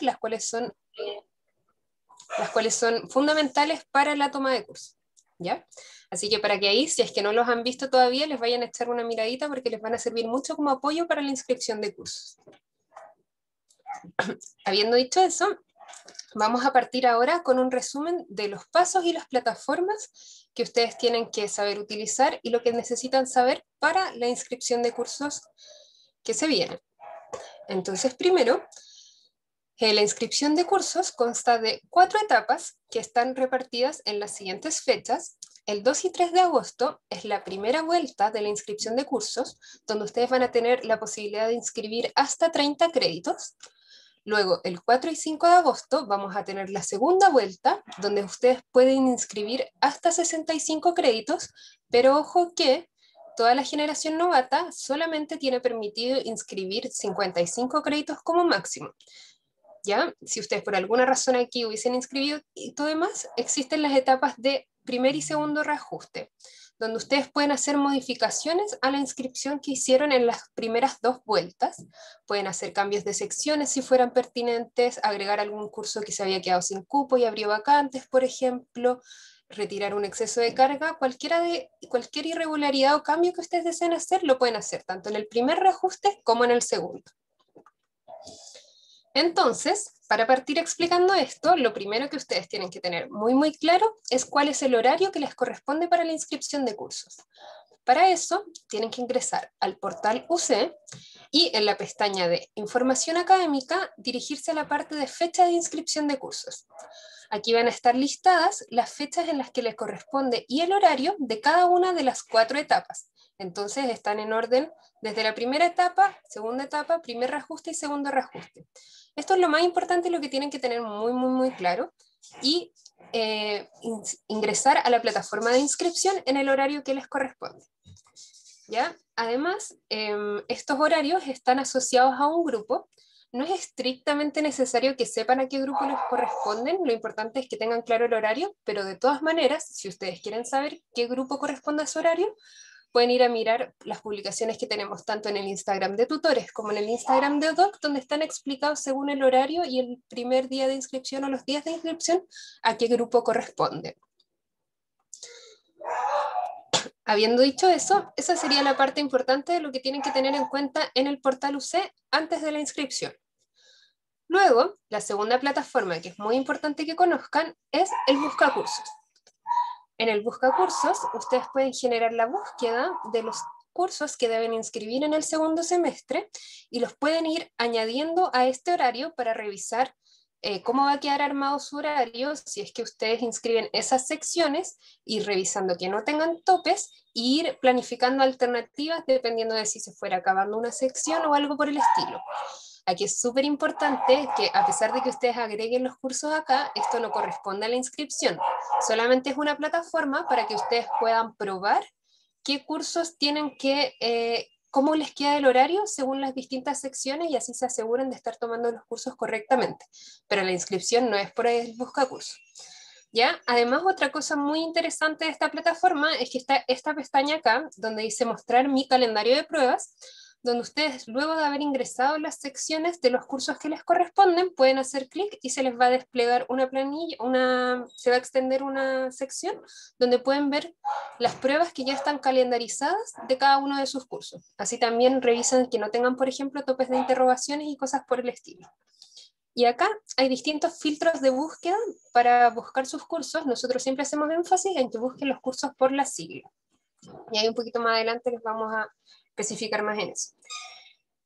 las cuales son, las cuales son fundamentales para la toma de curso. ¿Ya? Así que para que ahí, si es que no los han visto todavía, les vayan a echar una miradita porque les van a servir mucho como apoyo para la inscripción de cursos. Habiendo dicho eso, vamos a partir ahora con un resumen de los pasos y las plataformas que ustedes tienen que saber utilizar y lo que necesitan saber para la inscripción de cursos que se vienen. Entonces, primero, la inscripción de cursos consta de cuatro etapas que están repartidas en las siguientes fechas. El 2 y 3 de agosto es la primera vuelta de la inscripción de cursos, donde ustedes van a tener la posibilidad de inscribir hasta 30 créditos. Luego, el 4 y 5 de agosto vamos a tener la segunda vuelta, donde ustedes pueden inscribir hasta 65 créditos, pero ojo que toda la generación novata solamente tiene permitido inscribir 55 créditos como máximo. ¿ya? Si ustedes por alguna razón aquí hubiesen inscrito y todo demás, existen las etapas de primer y segundo reajuste, donde ustedes pueden hacer modificaciones a la inscripción que hicieron en las primeras dos vueltas. Pueden hacer cambios de secciones si fueran pertinentes, agregar algún curso que se había quedado sin cupo y abrió vacantes, por ejemplo, retirar un exceso de carga, cualquiera de, cualquier irregularidad o cambio que ustedes deseen hacer, lo pueden hacer tanto en el primer reajuste como en el segundo. Entonces, para partir explicando esto, lo primero que ustedes tienen que tener muy muy claro es cuál es el horario que les corresponde para la inscripción de cursos. Para eso, tienen que ingresar al portal UC y en la pestaña de Información Académica dirigirse a la parte de Fecha de inscripción de cursos. Aquí van a estar listadas las fechas en las que les corresponde y el horario de cada una de las cuatro etapas. Entonces están en orden desde la primera etapa, segunda etapa, primer reajuste y segundo reajuste. Esto es lo más importante lo que tienen que tener muy, muy, muy claro. Y eh, ingresar a la plataforma de inscripción en el horario que les corresponde. ¿Ya? Además, em, estos horarios están asociados a un grupo. No es estrictamente necesario que sepan a qué grupo les corresponden, lo importante es que tengan claro el horario, pero de todas maneras, si ustedes quieren saber qué grupo corresponde a su horario, pueden ir a mirar las publicaciones que tenemos tanto en el Instagram de tutores como en el Instagram de Doc, donde están explicados según el horario y el primer día de inscripción o los días de inscripción a qué grupo corresponde. Habiendo dicho eso, esa sería la parte importante de lo que tienen que tener en cuenta en el portal UC antes de la inscripción. Luego, la segunda plataforma que es muy importante que conozcan es el Buscacursos. En el busca cursos, ustedes pueden generar la búsqueda de los cursos que deben inscribir en el segundo semestre y los pueden ir añadiendo a este horario para revisar eh, cómo va a quedar armado su horario si es que ustedes inscriben esas secciones, y revisando que no tengan topes e ir planificando alternativas dependiendo de si se fuera acabando una sección o algo por el estilo. Aquí es súper importante que a pesar de que ustedes agreguen los cursos acá, esto no corresponde a la inscripción. Solamente es una plataforma para que ustedes puedan probar qué cursos tienen que, eh, cómo les queda el horario según las distintas secciones y así se aseguren de estar tomando los cursos correctamente. Pero la inscripción no es por el curso. ¿Ya? Además, otra cosa muy interesante de esta plataforma es que está esta pestaña acá, donde dice mostrar mi calendario de pruebas, donde ustedes, luego de haber ingresado las secciones de los cursos que les corresponden, pueden hacer clic y se les va a desplegar una planilla, una, se va a extender una sección donde pueden ver las pruebas que ya están calendarizadas de cada uno de sus cursos. Así también revisan que no tengan, por ejemplo, topes de interrogaciones y cosas por el estilo. Y acá hay distintos filtros de búsqueda para buscar sus cursos. Nosotros siempre hacemos énfasis en que busquen los cursos por la sigla. Y ahí un poquito más adelante les vamos a especificar más en eso.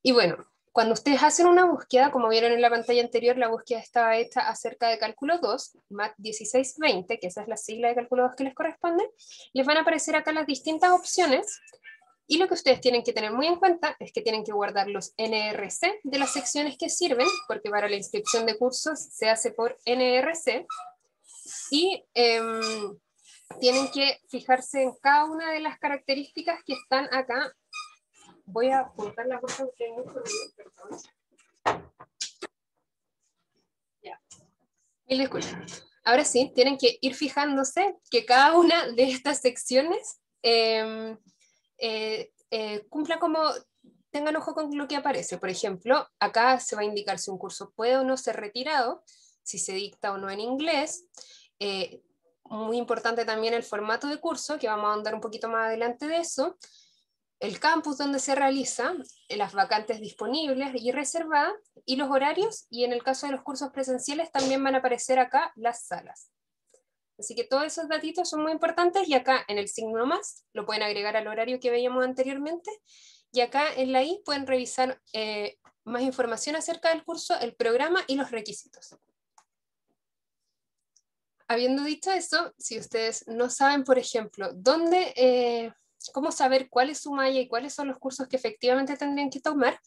Y bueno, cuando ustedes hacen una búsqueda, como vieron en la pantalla anterior, la búsqueda estaba hecha acerca de cálculo 2, MAT 1620, que esa es la sigla de cálculo 2 que les corresponde, les van a aparecer acá las distintas opciones, y lo que ustedes tienen que tener muy en cuenta es que tienen que guardar los NRC de las secciones que sirven, porque para la inscripción de cursos se hace por NRC, y em, tienen que fijarse en cada una de las características que están acá voy a apuntar la cosa que tengo, perdón. Ya. Mil disculpas. Ahora sí, tienen que ir fijándose que cada una de estas secciones em, eh, eh, cumpla como tengan ojo con lo que aparece. Por ejemplo, acá se va a indicar si un curso puede o no ser retirado, si se dicta o no en inglés. Eh, muy importante también el formato de curso, que vamos a andar un poquito más adelante de eso el campus donde se realiza, eh, las vacantes disponibles y reservadas, y los horarios, y en el caso de los cursos presenciales también van a aparecer acá las salas. Así que todos esos datitos son muy importantes y acá en el signo más lo pueden agregar al horario que veíamos anteriormente y acá en la I pueden revisar eh, más información acerca del curso, el programa y los requisitos. Habiendo dicho eso, si ustedes no saben, por ejemplo, dónde eh, cómo saber cuál es su malla y cuáles son los cursos que efectivamente tendrían que tomar.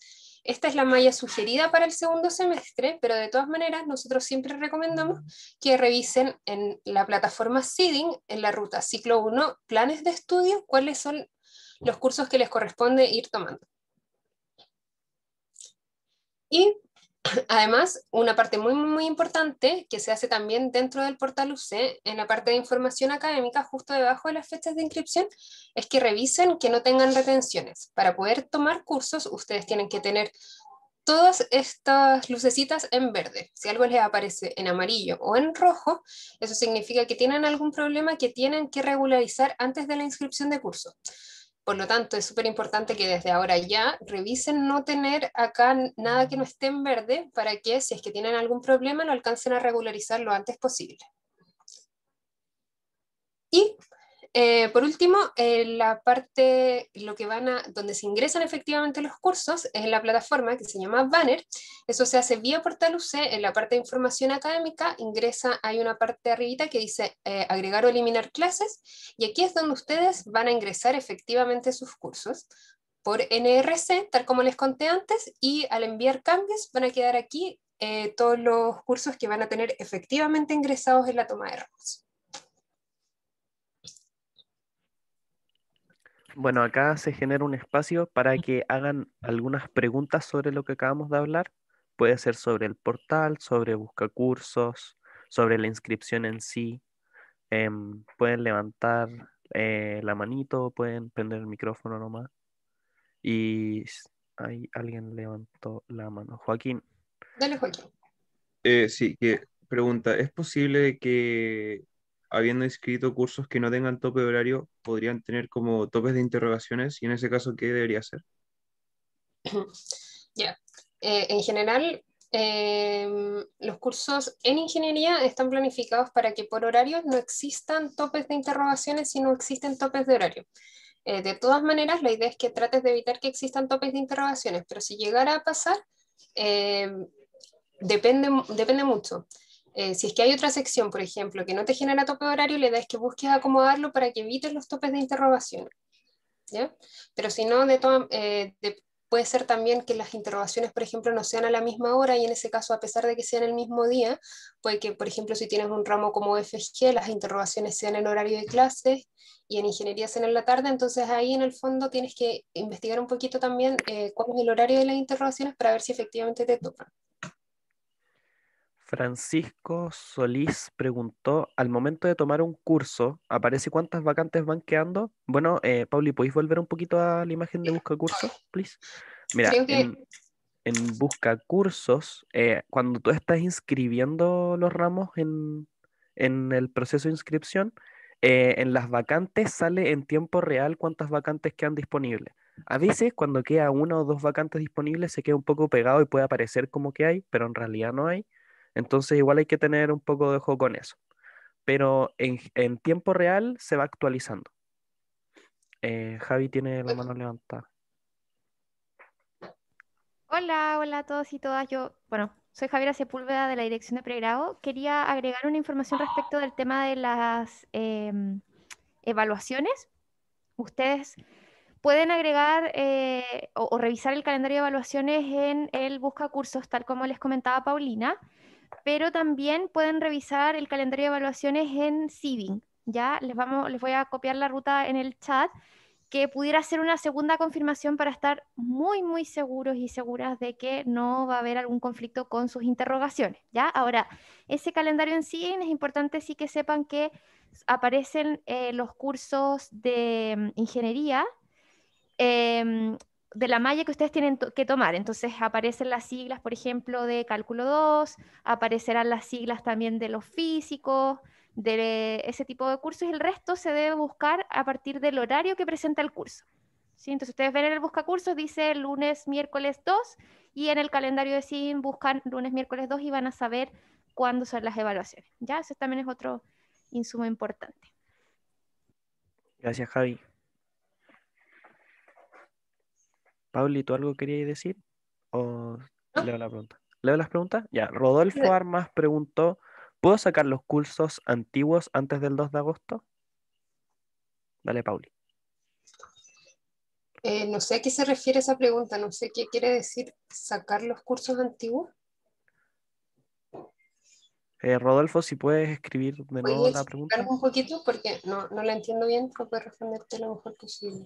Esta es la malla sugerida para el segundo semestre, pero de todas maneras nosotros siempre recomendamos que revisen en la plataforma Seeding, en la ruta ciclo 1, planes de estudio, cuáles son los cursos que les corresponde ir tomando. Y Además, una parte muy, muy importante que se hace también dentro del portal UC, en la parte de información académica, justo debajo de las fechas de inscripción, es que revisen que no tengan retenciones. Para poder tomar cursos, ustedes tienen que tener todas estas lucecitas en verde. Si algo les aparece en amarillo o en rojo, eso significa que tienen algún problema que tienen que regularizar antes de la inscripción de curso. Por lo tanto, es súper importante que desde ahora ya revisen no tener acá nada que no esté en verde para que si es que tienen algún problema lo alcancen a regularizar lo antes posible. Y eh, por último, eh, la parte, lo que van donde se ingresan efectivamente los cursos es en la plataforma que se llama Banner. Eso se hace vía Portal UC. En la parte de información académica ingresa, hay una parte arribita que dice eh, agregar o eliminar clases y aquí es donde ustedes van a ingresar efectivamente sus cursos por NRC, tal como les conté antes, y al enviar cambios van a quedar aquí todos los cursos que van a tener efectivamente ingresados en la toma de ramos. Bueno, acá se genera un espacio para que hagan algunas preguntas sobre lo que acabamos de hablar. Puede ser sobre el portal, sobre busca cursos, sobre la inscripción en sí. Em, pueden levantar eh, la manito, pueden prender el micrófono nomás. Y ahí alguien levantó la mano. Joaquín. Dale, Joaquín. Eh, sí, que pregunta, ¿es posible que habiendo inscrito cursos que no tengan tope de horario, podrían tener como topes de interrogaciones y en ese caso, ¿qué debería hacer? Ya, eh, en general, em, los cursos en ingeniería están planificados para que por horario no existan topes de interrogaciones si no existen topes de horario. Eh, de todas maneras, la idea es que trates de evitar que existan topes de interrogaciones, pero si llegara a pasar, em, depende, depende mucho. Eh, si es que hay otra sección, por ejemplo, que no te genera tope de horario, le das que busques acomodarlo para que evites los topes de interrogación. Pero si no, eh, de puede ser también que las interrogaciones, por ejemplo, no sean a la misma hora y en ese caso, a pesar de que sean el mismo día, puede que, por ejemplo, si tienes un ramo como FG, las interrogaciones sean en horario de clases y en ingeniería sean en la tarde, entonces ahí en el fondo tienes que investigar un poquito también eh, cuál es el horario de las interrogaciones para ver si efectivamente te topan. Francisco Solís preguntó, al momento de tomar un curso, ¿aparece cuántas vacantes van quedando? Bueno, eh, Pauli, ¿podéis volver un poquito a la imagen de busca cursos, please? Mira, en, busca cursos, eh, cuando tú estás inscribiendo los ramos en, el proceso de inscripción, eh, en las vacantes sale en tiempo real cuántas vacantes quedan disponibles. A veces cuando queda una o dos vacantes disponibles se queda un poco pegado y puede aparecer como que hay, pero en realidad no hay. Entonces igual hay que tener un poco de ojo con eso. Pero en, tiempo real se va actualizando. Eh, Javi tiene la mano levantada. Hola, hola a todos y todas. Yo, bueno, soy Javiera Sepúlveda de la Dirección de Pregrado. Quería agregar una información respecto del tema de las em, evaluaciones. Ustedes pueden agregar eh, o, revisar el calendario de evaluaciones en el Busca Cursos, tal como les comentaba Paulina pero también pueden revisar el calendario de evaluaciones en Sibing. Ya les, voy a copiar la ruta en el chat, que pudiera ser una segunda confirmación para estar muy, muy seguros y seguras de que no va a haber algún conflicto con sus interrogaciones. ¿ya? Ahora, ese calendario en sí es importante sí que sepan que aparecen eh, los cursos de mm, ingeniería em, de la malla que ustedes tienen que tomar. Entonces aparecen las siglas, por ejemplo, de cálculo 2, aparecerán las siglas también de los físicos, de ese tipo de cursos, y el resto se debe buscar a partir del horario que presenta el curso. Entonces ustedes ven en el busca cursos dice lunes, miércoles 2, y en el calendario de SIN buscan lunes, miércoles 2 y van a saber cuándo son las evaluaciones. Ya, eso también es otro insumo importante. Gracias, Javi. Pauli, ¿tú algo querías decir? ¿O leo la pregunta? ¿Leo las preguntas? Ya, Rodolfo Armas preguntó, ¿puedo sacar los cursos antiguos antes del 2 de agosto? Dale, Pauli. Eh, no sé a qué se refiere esa pregunta, no sé qué quiere decir sacar los cursos antiguos. Eh, Rodolfo, si puedes escribir de nuevo la pregunta. un poquito porque no, no la entiendo bien, pero puedo responderte lo mejor posible.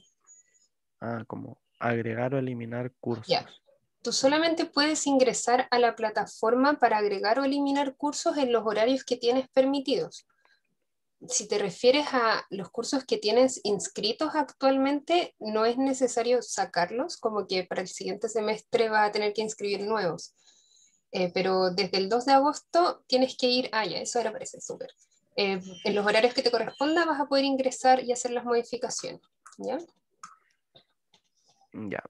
Ah, como agregar o eliminar cursos. Tú solamente puedes ingresar a la plataforma para agregar o eliminar cursos en los horarios que tienes permitidos. Si te refieres a los cursos que tienes inscritos actualmente, no es necesario sacarlos, como que para el siguiente semestre vas a tener que inscribir nuevos. Eh, pero desde el 2 de agosto tienes que ir, ah, ya, eso ahora parece súper. Eh, en los horarios que te corresponda vas a poder ingresar y hacer las modificaciones. ¿ya?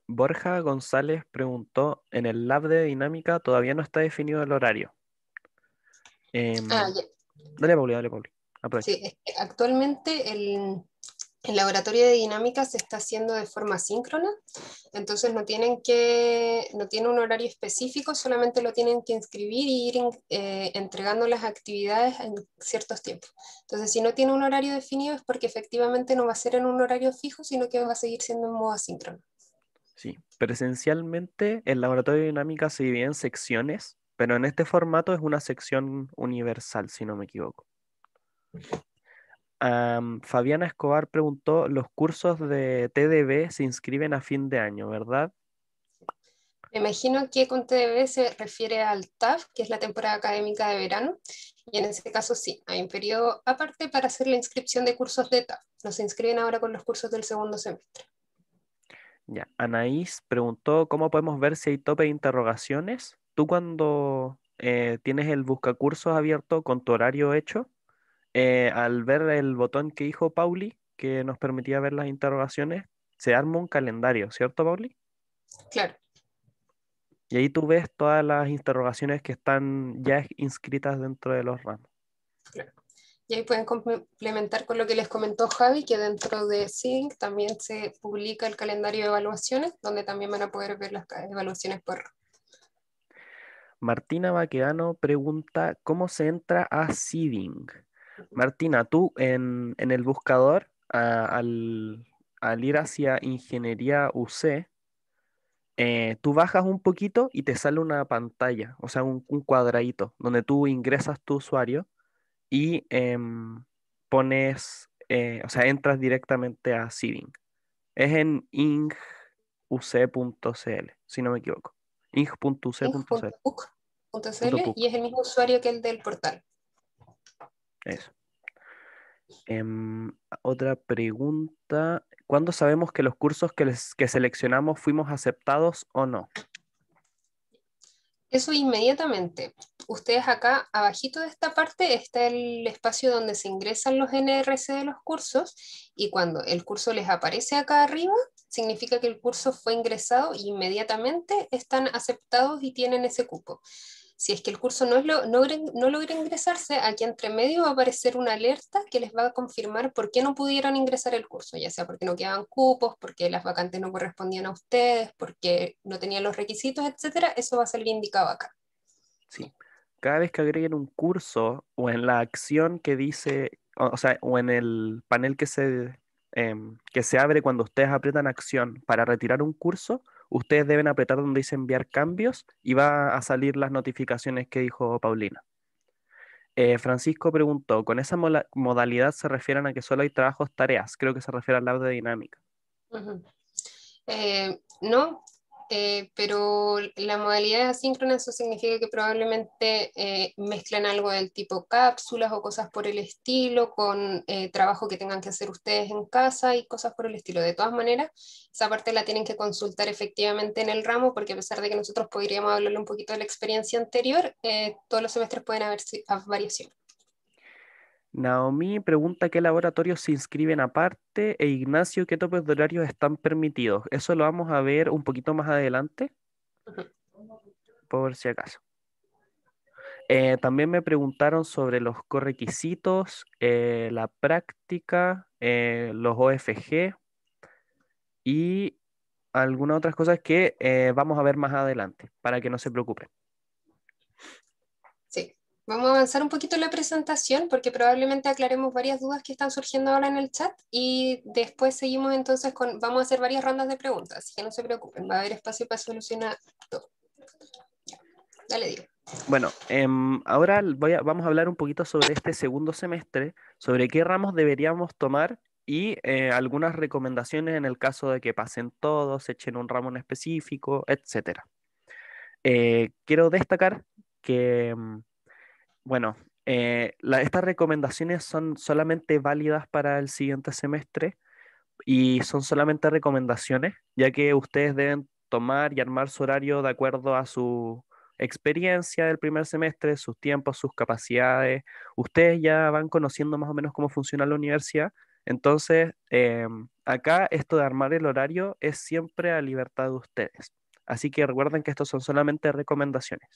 Borja González preguntó, en el lab de dinámica todavía no está definido el horario. Eh, ah, em, ya. Dale, dale, Sí, actualmente el, laboratorio de dinámica se está haciendo de forma síncrona, entonces no tienen que, no tiene un horario específico, solamente lo tienen que inscribir y ir eh, entregando las actividades en ciertos tiempos. Entonces, si no tiene un horario definido es porque efectivamente no va a ser en un horario fijo, sino que va a seguir siendo en modo asíncrono. Sí, presencialmente el laboratorio de dinámica se divide en secciones, pero en este formato es una sección universal, si no me equivoco. Fabiana Escobar preguntó, los cursos de TDB se inscriben a fin de año, ¿verdad? Me imagino que con TDB se refiere al TAF, que es la temporada académica de verano, y en ese caso sí, hay un periodo aparte para hacer la inscripción de cursos de TAF. se inscriben ahora con los cursos del segundo semestre. Ya, Anaís preguntó cómo podemos ver si hay tope de interrogaciones. Tú cuando eh, tienes el buscacursos abierto con tu horario hecho, eh, al ver el botón que dijo Pauli, que nos permitía ver las interrogaciones, se arma un calendario, ¿cierto, Pauli? Claro. Y ahí tú ves todas las interrogaciones que están ya inscritas dentro de los ramos. Claro. Y ahí pueden complementar con lo que les comentó Javi, que dentro de SYNC también se publica el calendario de evaluaciones, donde también van a poder ver las evaluaciones por Martina Baquedano pregunta, ¿cómo se entra a Seeding? Martina, tú en, el buscador, al, ir hacia Ingeniería UC, eh, tú bajas un poquito y te sale una pantalla, o sea, un, un, cuadradito, donde tú ingresas tu usuario y em, pones, eh, o sea, entras directamente a seeding. Es en inguc.cl, si no me equivoco. ing.uc.cl. y es el mismo usuario que el del portal. Eso. Em, otra pregunta. ¿Cuándo sabemos que los cursos que, que seleccionamos fuimos aceptados o no? Eso inmediatamente ustedes acá abajito de esta parte está el espacio donde se ingresan los NRC de los cursos y cuando el curso les aparece acá arriba, significa que el curso fue ingresado e inmediatamente están aceptados y tienen ese cupo. Si es que el curso no, es lo, logra ingresarse, aquí entre medio va a aparecer una alerta que les va a confirmar por qué no pudieron ingresar el curso, ya sea porque no quedaban cupos, porque las vacantes no correspondían a ustedes, porque no tenían los requisitos, etc. Eso va a ser indicado acá. Sí cada vez que agreguen un curso o en la acción que dice, o, sea, o en el panel que se, em, que se abre cuando ustedes aprietan acción para retirar un curso, ustedes deben apretar donde dice enviar cambios y va a salir las notificaciones que dijo Paulina. Eh, Francisco preguntó, ¿con esa modalidad se refieren a que solo hay trabajos tareas? Creo que se refiere al lado de dinámica. Eh, no, eh, pero la modalidad asíncrona eso significa que probablemente eh, mezclan algo del tipo cápsulas o cosas por el estilo con eh, trabajo que tengan que hacer ustedes en casa y cosas por el estilo. De todas maneras, esa parte la tienen que consultar efectivamente en el ramo porque a pesar de que nosotros podríamos hablarle un poquito de la experiencia anterior, todos los semestres pueden haber variaciones. Naomi pregunta qué laboratorios se inscriben aparte e Ignacio, ¿qué topes de horarios están permitidos? Eso lo vamos a ver un poquito más adelante, por si acaso. Eh, también me preguntaron sobre los correquisitos, eh, la práctica, eh, los OFG y algunas otras cosas que vamos a ver más adelante, para que no se preocupen. Vamos a avanzar un poquito en la presentación porque probablemente aclaremos varias dudas que están surgiendo ahora en el chat y después seguimos entonces con, vamos a hacer varias rondas de preguntas, así que no se preocupen, va a haber espacio para solucionar todo. Dale, Diego. Bueno, em, ahora voy vamos a hablar un poquito sobre este segundo semestre, sobre qué ramos deberíamos tomar y eh, algunas recomendaciones en el caso de que pasen todos, echen un ramo en específico, etc. Eh, quiero destacar que em, bueno, eh, estas recomendaciones son solamente válidas para el siguiente semestre y son solamente recomendaciones, ya que ustedes deben tomar y armar su horario de acuerdo a su experiencia del primer semestre, sus tiempos, sus capacidades. Ustedes ya van conociendo más o menos cómo funciona la universidad. Entonces, eh, acá esto de armar el horario es siempre a libertad de ustedes. Así que recuerden que estos son solamente recomendaciones.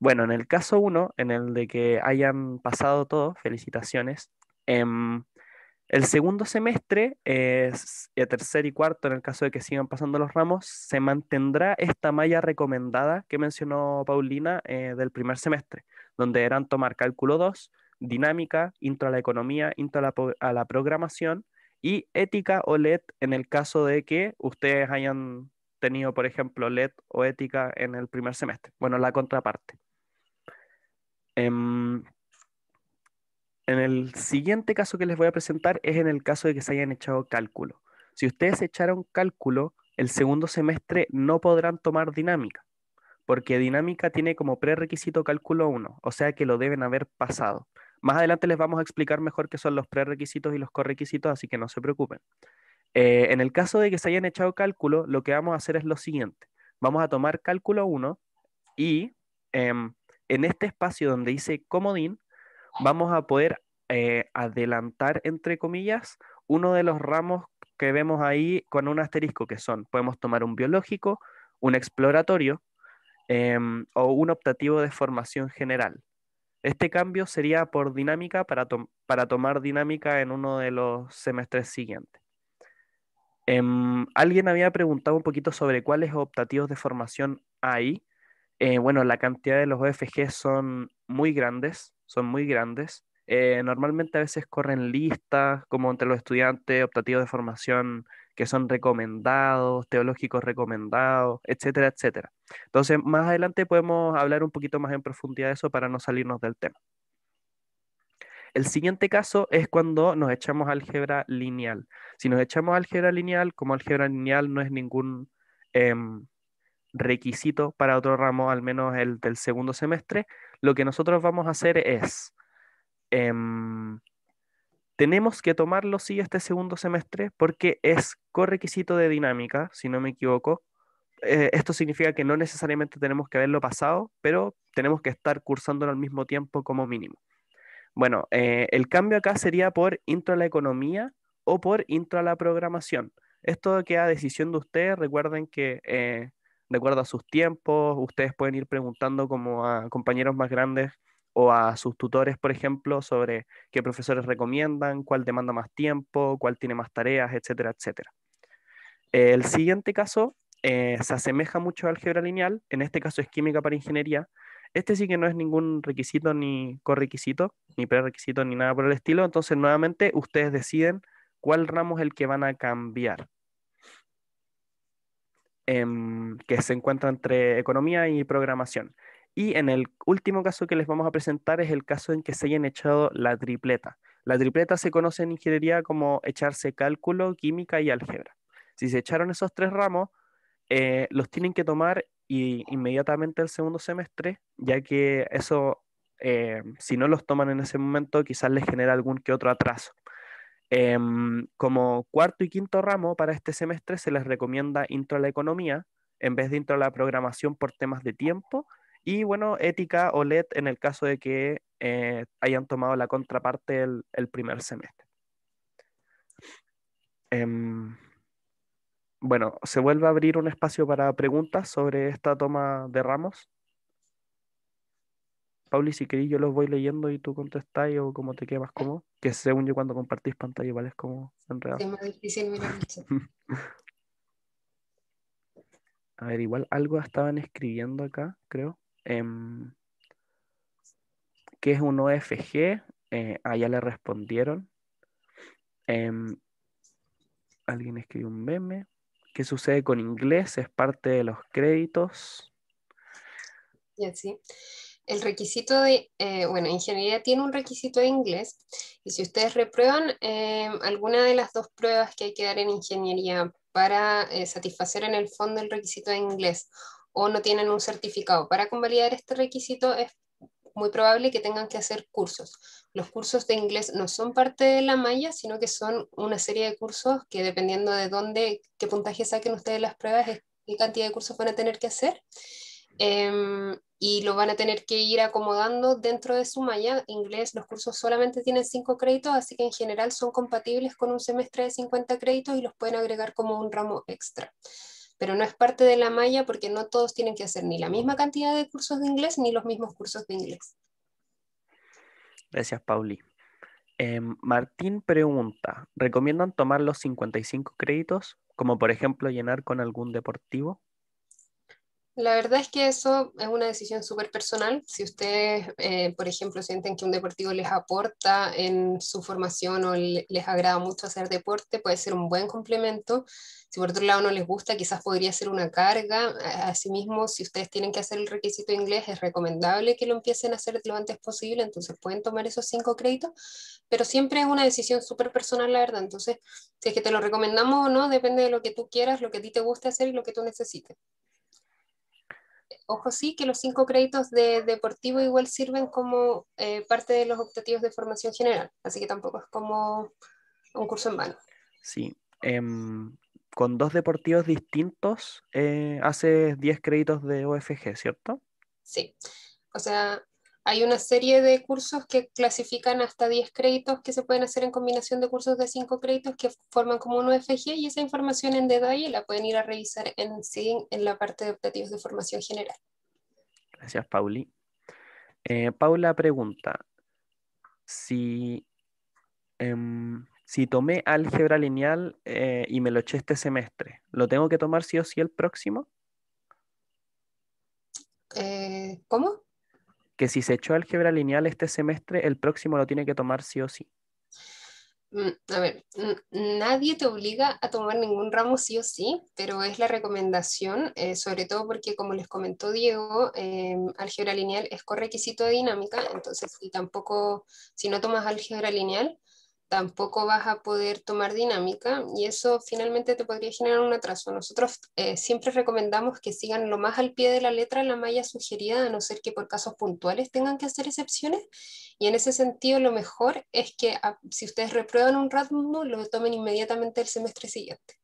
Bueno, en el caso 1, en el de que hayan pasado todo, felicitaciones. Em, el segundo semestre, el eh, tercer y cuarto, en el caso de que sigan pasando los ramos, se mantendrá esta malla recomendada que mencionó Paulina eh, del primer semestre, donde eran tomar cálculo 2, dinámica, intro a la economía, intro a la, a la programación y ética o LED en el caso de que ustedes hayan tenido, por ejemplo, LED o ética en el primer semestre. Bueno, la contraparte. Em, en el siguiente caso que les voy a presentar es en el caso de que se hayan echado cálculo. Si ustedes echaron cálculo, el segundo semestre no podrán tomar dinámica, porque dinámica tiene como prerequisito cálculo 1, o sea que lo deben haber pasado. Más adelante les vamos a explicar mejor qué son los prerequisitos y los correquisitos, así que no se preocupen. Eh, en el caso de que se hayan echado cálculo, lo que vamos a hacer es lo siguiente. Vamos a tomar cálculo 1 y em, en este espacio donde dice comodín, vamos a poder eh, adelantar, entre comillas, uno de los ramos que vemos ahí con un asterisco, que son, podemos tomar un biológico, un exploratorio em, o un optativo de formación general. Este cambio sería por dinámica para, tomar dinámica en uno de los semestres siguientes. Em, alguien había preguntado un poquito sobre cuáles optativos de formación hay eh, bueno, la cantidad de los OFG son muy grandes, son muy grandes. Eh, normalmente a veces corren listas, como entre los estudiantes, optativos de formación que son recomendados, teológicos recomendados, etcétera, etcétera. Entonces, más adelante podemos hablar un poquito más en profundidad de eso para no salirnos del tema. El siguiente caso es cuando nos echamos álgebra lineal. Si nos echamos álgebra lineal, como álgebra lineal no es ningún... Em, requisito para otro ramo, al menos el del segundo semestre, lo que nosotros vamos a hacer es, em, tenemos que tomarlo sí este segundo semestre porque es correquisito de dinámica, si no me equivoco. Eh, esto significa que no necesariamente tenemos que haberlo pasado, pero tenemos que estar cursándolo al mismo tiempo como mínimo. Bueno, eh, el cambio acá sería por intro a la economía o por intro a la programación. Esto queda a decisión de ustedes. Recuerden que eh, de acuerdo a sus tiempos. Ustedes pueden ir preguntando como a compañeros más grandes o a sus tutores, por ejemplo, sobre qué profesores recomiendan, cuál demanda más tiempo, cuál tiene más tareas, etcétera, etcétera. El siguiente caso eh, se asemeja mucho a álgebra lineal, en este caso es química para ingeniería. Este sí que no es ningún requisito ni correquisito, ni prerequisito, ni nada por el estilo. Entonces, nuevamente, ustedes deciden cuál ramo es el que van a cambiar. Em, que se encuentra entre economía y programación. Y en el último caso que les vamos a presentar es el caso en que se hayan echado la tripleta. La tripleta se conoce en ingeniería como echarse cálculo, química y álgebra. Si se echaron esos tres ramos, eh, los tienen que tomar inmediatamente el segundo semestre, ya que eso, eh, si no los toman en ese momento, quizás les genera algún que otro atraso. Em, como cuarto y quinto ramo para este semestre se les recomienda intro a la economía en vez de intro a la programación por temas de tiempo y bueno, ética o LED en el caso de que eh, hayan tomado la contraparte el, primer semestre. Em, bueno, se vuelve a abrir un espacio para preguntas sobre esta toma de ramos. Pauli, si queréis yo los voy leyendo y tú contestáis o como te quedas como Que según yo, cuando compartís pantalla, ¿vale? es como en realidad A ver, igual algo estaban escribiendo acá, creo. Em, que ¿Qué es un OFG? Eh, allá le respondieron. Em, alguien escribió un meme. ¿Qué sucede con inglés? Es parte de los créditos. Y sí el requisito de, eh, bueno, ingeniería tiene un requisito de inglés y si ustedes reprueban eh, alguna de las dos pruebas que hay que dar en ingeniería para eh, satisfacer en el fondo el requisito de inglés o no tienen un certificado para convalidar este requisito es muy probable que tengan que hacer cursos. Los cursos de inglés no son parte de la malla, sino que son una serie de cursos que dependiendo de dónde, qué puntaje saquen ustedes las pruebas, qué cantidad de cursos van a tener que hacer Em, y lo van a tener que ir acomodando dentro de su malla. Inglés, los cursos solamente tienen cinco créditos, así que en general son compatibles con un semestre de 50 créditos y los pueden agregar como un ramo extra. Pero no es parte de la malla porque no todos tienen que hacer ni la misma cantidad de cursos de inglés ni los mismos cursos de inglés. Gracias, Pauli. Em, Martín pregunta, ¿recomiendan tomar los 55 créditos, como por ejemplo llenar con algún deportivo? La verdad es que eso es una decisión súper personal. Si ustedes, eh, por ejemplo, sienten que un deportivo les aporta en su formación o les agrada mucho hacer deporte, puede ser un buen complemento. Si por otro lado no les gusta, quizás podría ser una carga. Asimismo, si ustedes tienen que hacer el requisito inglés, es recomendable que lo empiecen a hacer lo antes posible, entonces pueden tomar esos cinco créditos, pero siempre es una decisión súper personal, la verdad. Entonces, si es que te lo recomendamos o no, depende de lo que tú quieras, lo que a ti te guste hacer y lo que tú necesites ojo sí, que los cinco créditos de deportivo igual sirven como eh, parte de los optativos de formación general, así que tampoco es como un curso en vano. Sí, em, con dos deportivos distintos eh, haces 10 créditos de OFG, ¿cierto? Sí, o sea, hay una serie de cursos que clasifican hasta 10 créditos que se pueden hacer en combinación de cursos de 5 créditos que forman como un UFG y esa información en detalle la pueden ir a revisar en en la parte de optativos de formación general. Gracias, Pauli. Eh, Paula pregunta, si, em, si tomé álgebra lineal eh, y me lo eché este semestre, ¿lo tengo que tomar sí o sí el próximo? Eh, ¿Cómo? que si se echó álgebra lineal este semestre, el próximo lo tiene que tomar sí o sí. Mm, a ver, nadie te obliga a tomar ningún ramo sí o sí, pero es la recomendación, eh, sobre todo porque como les comentó Diego, em, álgebra lineal es correquisito de dinámica, entonces si tampoco, si no tomas álgebra lineal, tampoco vas a poder tomar dinámica y eso finalmente te podría generar un atraso. Nosotros eh, siempre recomendamos que sigan lo más al pie de la letra la malla sugerida, a no ser que por casos puntuales tengan que hacer excepciones. Y en ese sentido, lo mejor es que ah, si ustedes reprueban un ritmo lo tomen inmediatamente el semestre siguiente.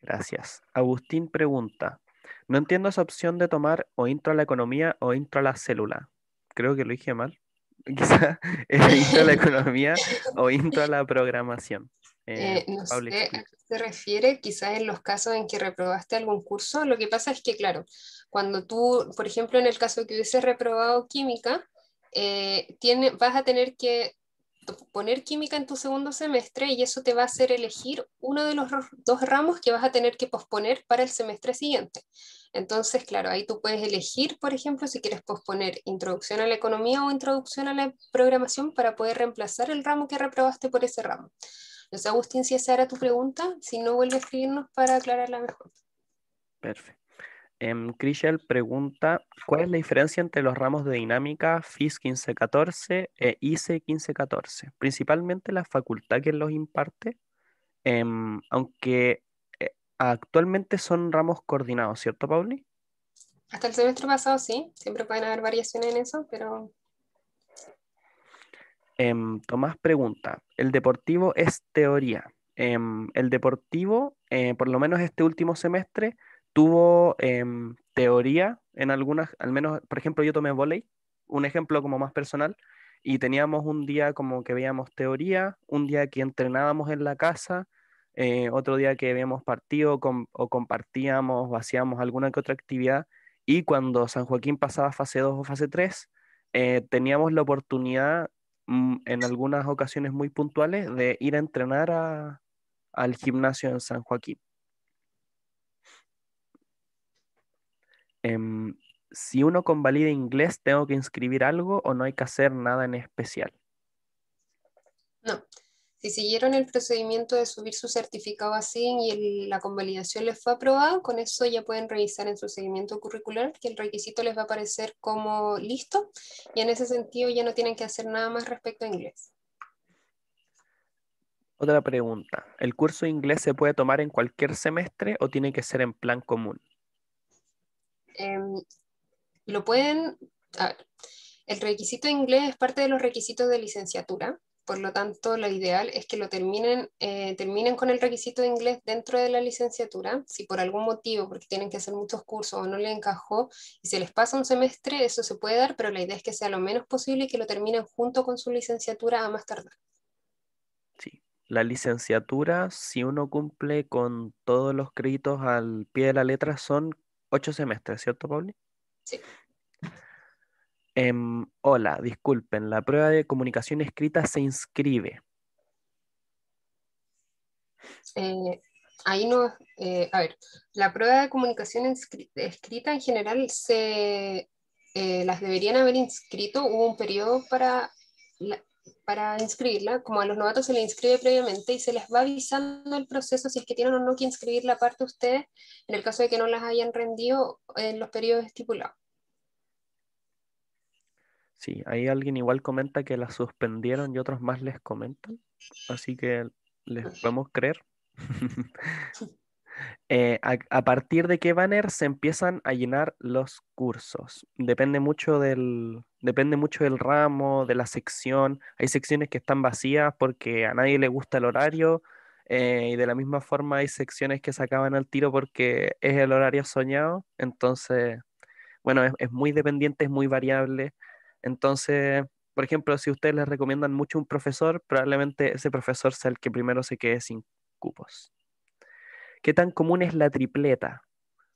Gracias. Agustín pregunta, no entiendo esa opción de tomar o intro a la economía o intro a la célula. Creo que lo dije mal quizá es la economía o into a la programación. Eh, eh, a qué se refiere, quizás en los casos en que reprobaste algún curso. Lo que pasa es que, claro, cuando tú, por ejemplo, en el caso de que hubiese reprobado química, eh, vas a tener que poner química en tu segundo semestre y eso te va a hacer elegir uno de los dos ramos que vas a tener que posponer para el semestre siguiente. Entonces, claro, ahí tú puedes elegir, por ejemplo, si quieres posponer introducción a la economía o introducción a la programación para poder reemplazar el ramo que reprobaste por ese ramo. No sé, Agustín, si esa era tu pregunta, si no, vuelve a escribirnos para aclararla mejor. Perfecto. Um, Crishel pregunta, ¿cuál es la diferencia entre los ramos de dinámica FIS 1514 e ICE 1514? Principalmente la facultad que los imparte, em, aunque actualmente son ramos coordinados, ¿cierto, Pauli? Hasta el semestre pasado sí, siempre pueden haber variaciones en eso, pero... Em, Tomás pregunta, ¿el deportivo es teoría? Em, el deportivo, eh, por lo menos este último semestre, tuvo em, teoría en algunas, al menos, por ejemplo, yo tomé volei, un ejemplo como más personal, y teníamos un día como que veíamos teoría, un día que entrenábamos en la casa, eh, otro día que habíamos partido o compartíamos o hacíamos alguna que otra actividad. Y cuando San Joaquín pasaba fase 2 o fase 3, eh, teníamos la oportunidad mm, en algunas ocasiones muy puntuales de ir a entrenar al gimnasio en San Joaquín. Em, si uno convalida inglés, tengo que inscribir algo o no hay que hacer nada en especial. Si siguieron el procedimiento de subir su certificado a SIN y la convalidación les fue aprobada, con eso ya pueden revisar en su seguimiento curricular que el requisito les va a aparecer como listo y en ese sentido ya no tienen que hacer nada más respecto a inglés. Otra pregunta. ¿El curso de inglés se puede tomar en cualquier semestre o tiene que ser en plan común? Em, lo pueden... A ver, el requisito de inglés es parte de los requisitos de licenciatura por lo tanto, lo ideal es que lo terminen, eh, terminen con el requisito de inglés dentro de la licenciatura. Si por algún motivo, porque tienen que hacer muchos cursos o no le encajó y se les pasa un semestre, eso se puede dar, pero la idea es que sea lo menos posible y que lo terminen junto con su licenciatura a más tardar. Sí, la licenciatura, si uno cumple con todos los créditos al pie de la letra, son ocho semestres, ¿cierto, Pauli? Sí. Em, hola, disculpen, la prueba de comunicación escrita se inscribe. Eh, ahí no, eh, a ver, la prueba de comunicación escrita en general se eh, las deberían haber inscrito, hubo un periodo para, para inscribirla, como a los novatos se les inscribe previamente y se les va avisando el proceso si es que tienen o no que inscribir la parte ustedes, en el caso de que no las hayan rendido en los periodos estipulados. Sí, ahí alguien igual comenta que la suspendieron y otros más les comentan. Así que les podemos creer. Eh, a, partir de qué banner se empiezan a llenar los cursos. Depende mucho del, depende mucho ramo, de la sección. Hay secciones que están vacías porque a nadie le gusta el horario. Eh, y de la misma forma hay secciones que se acaban al tiro porque es el horario soñado. Entonces, bueno, es muy dependiente, es muy variable. Entonces, por ejemplo, si ustedes les recomiendan mucho un profesor, probablemente ese profesor sea el que primero se quede sin cupos. ¿Qué tan común es la tripleta?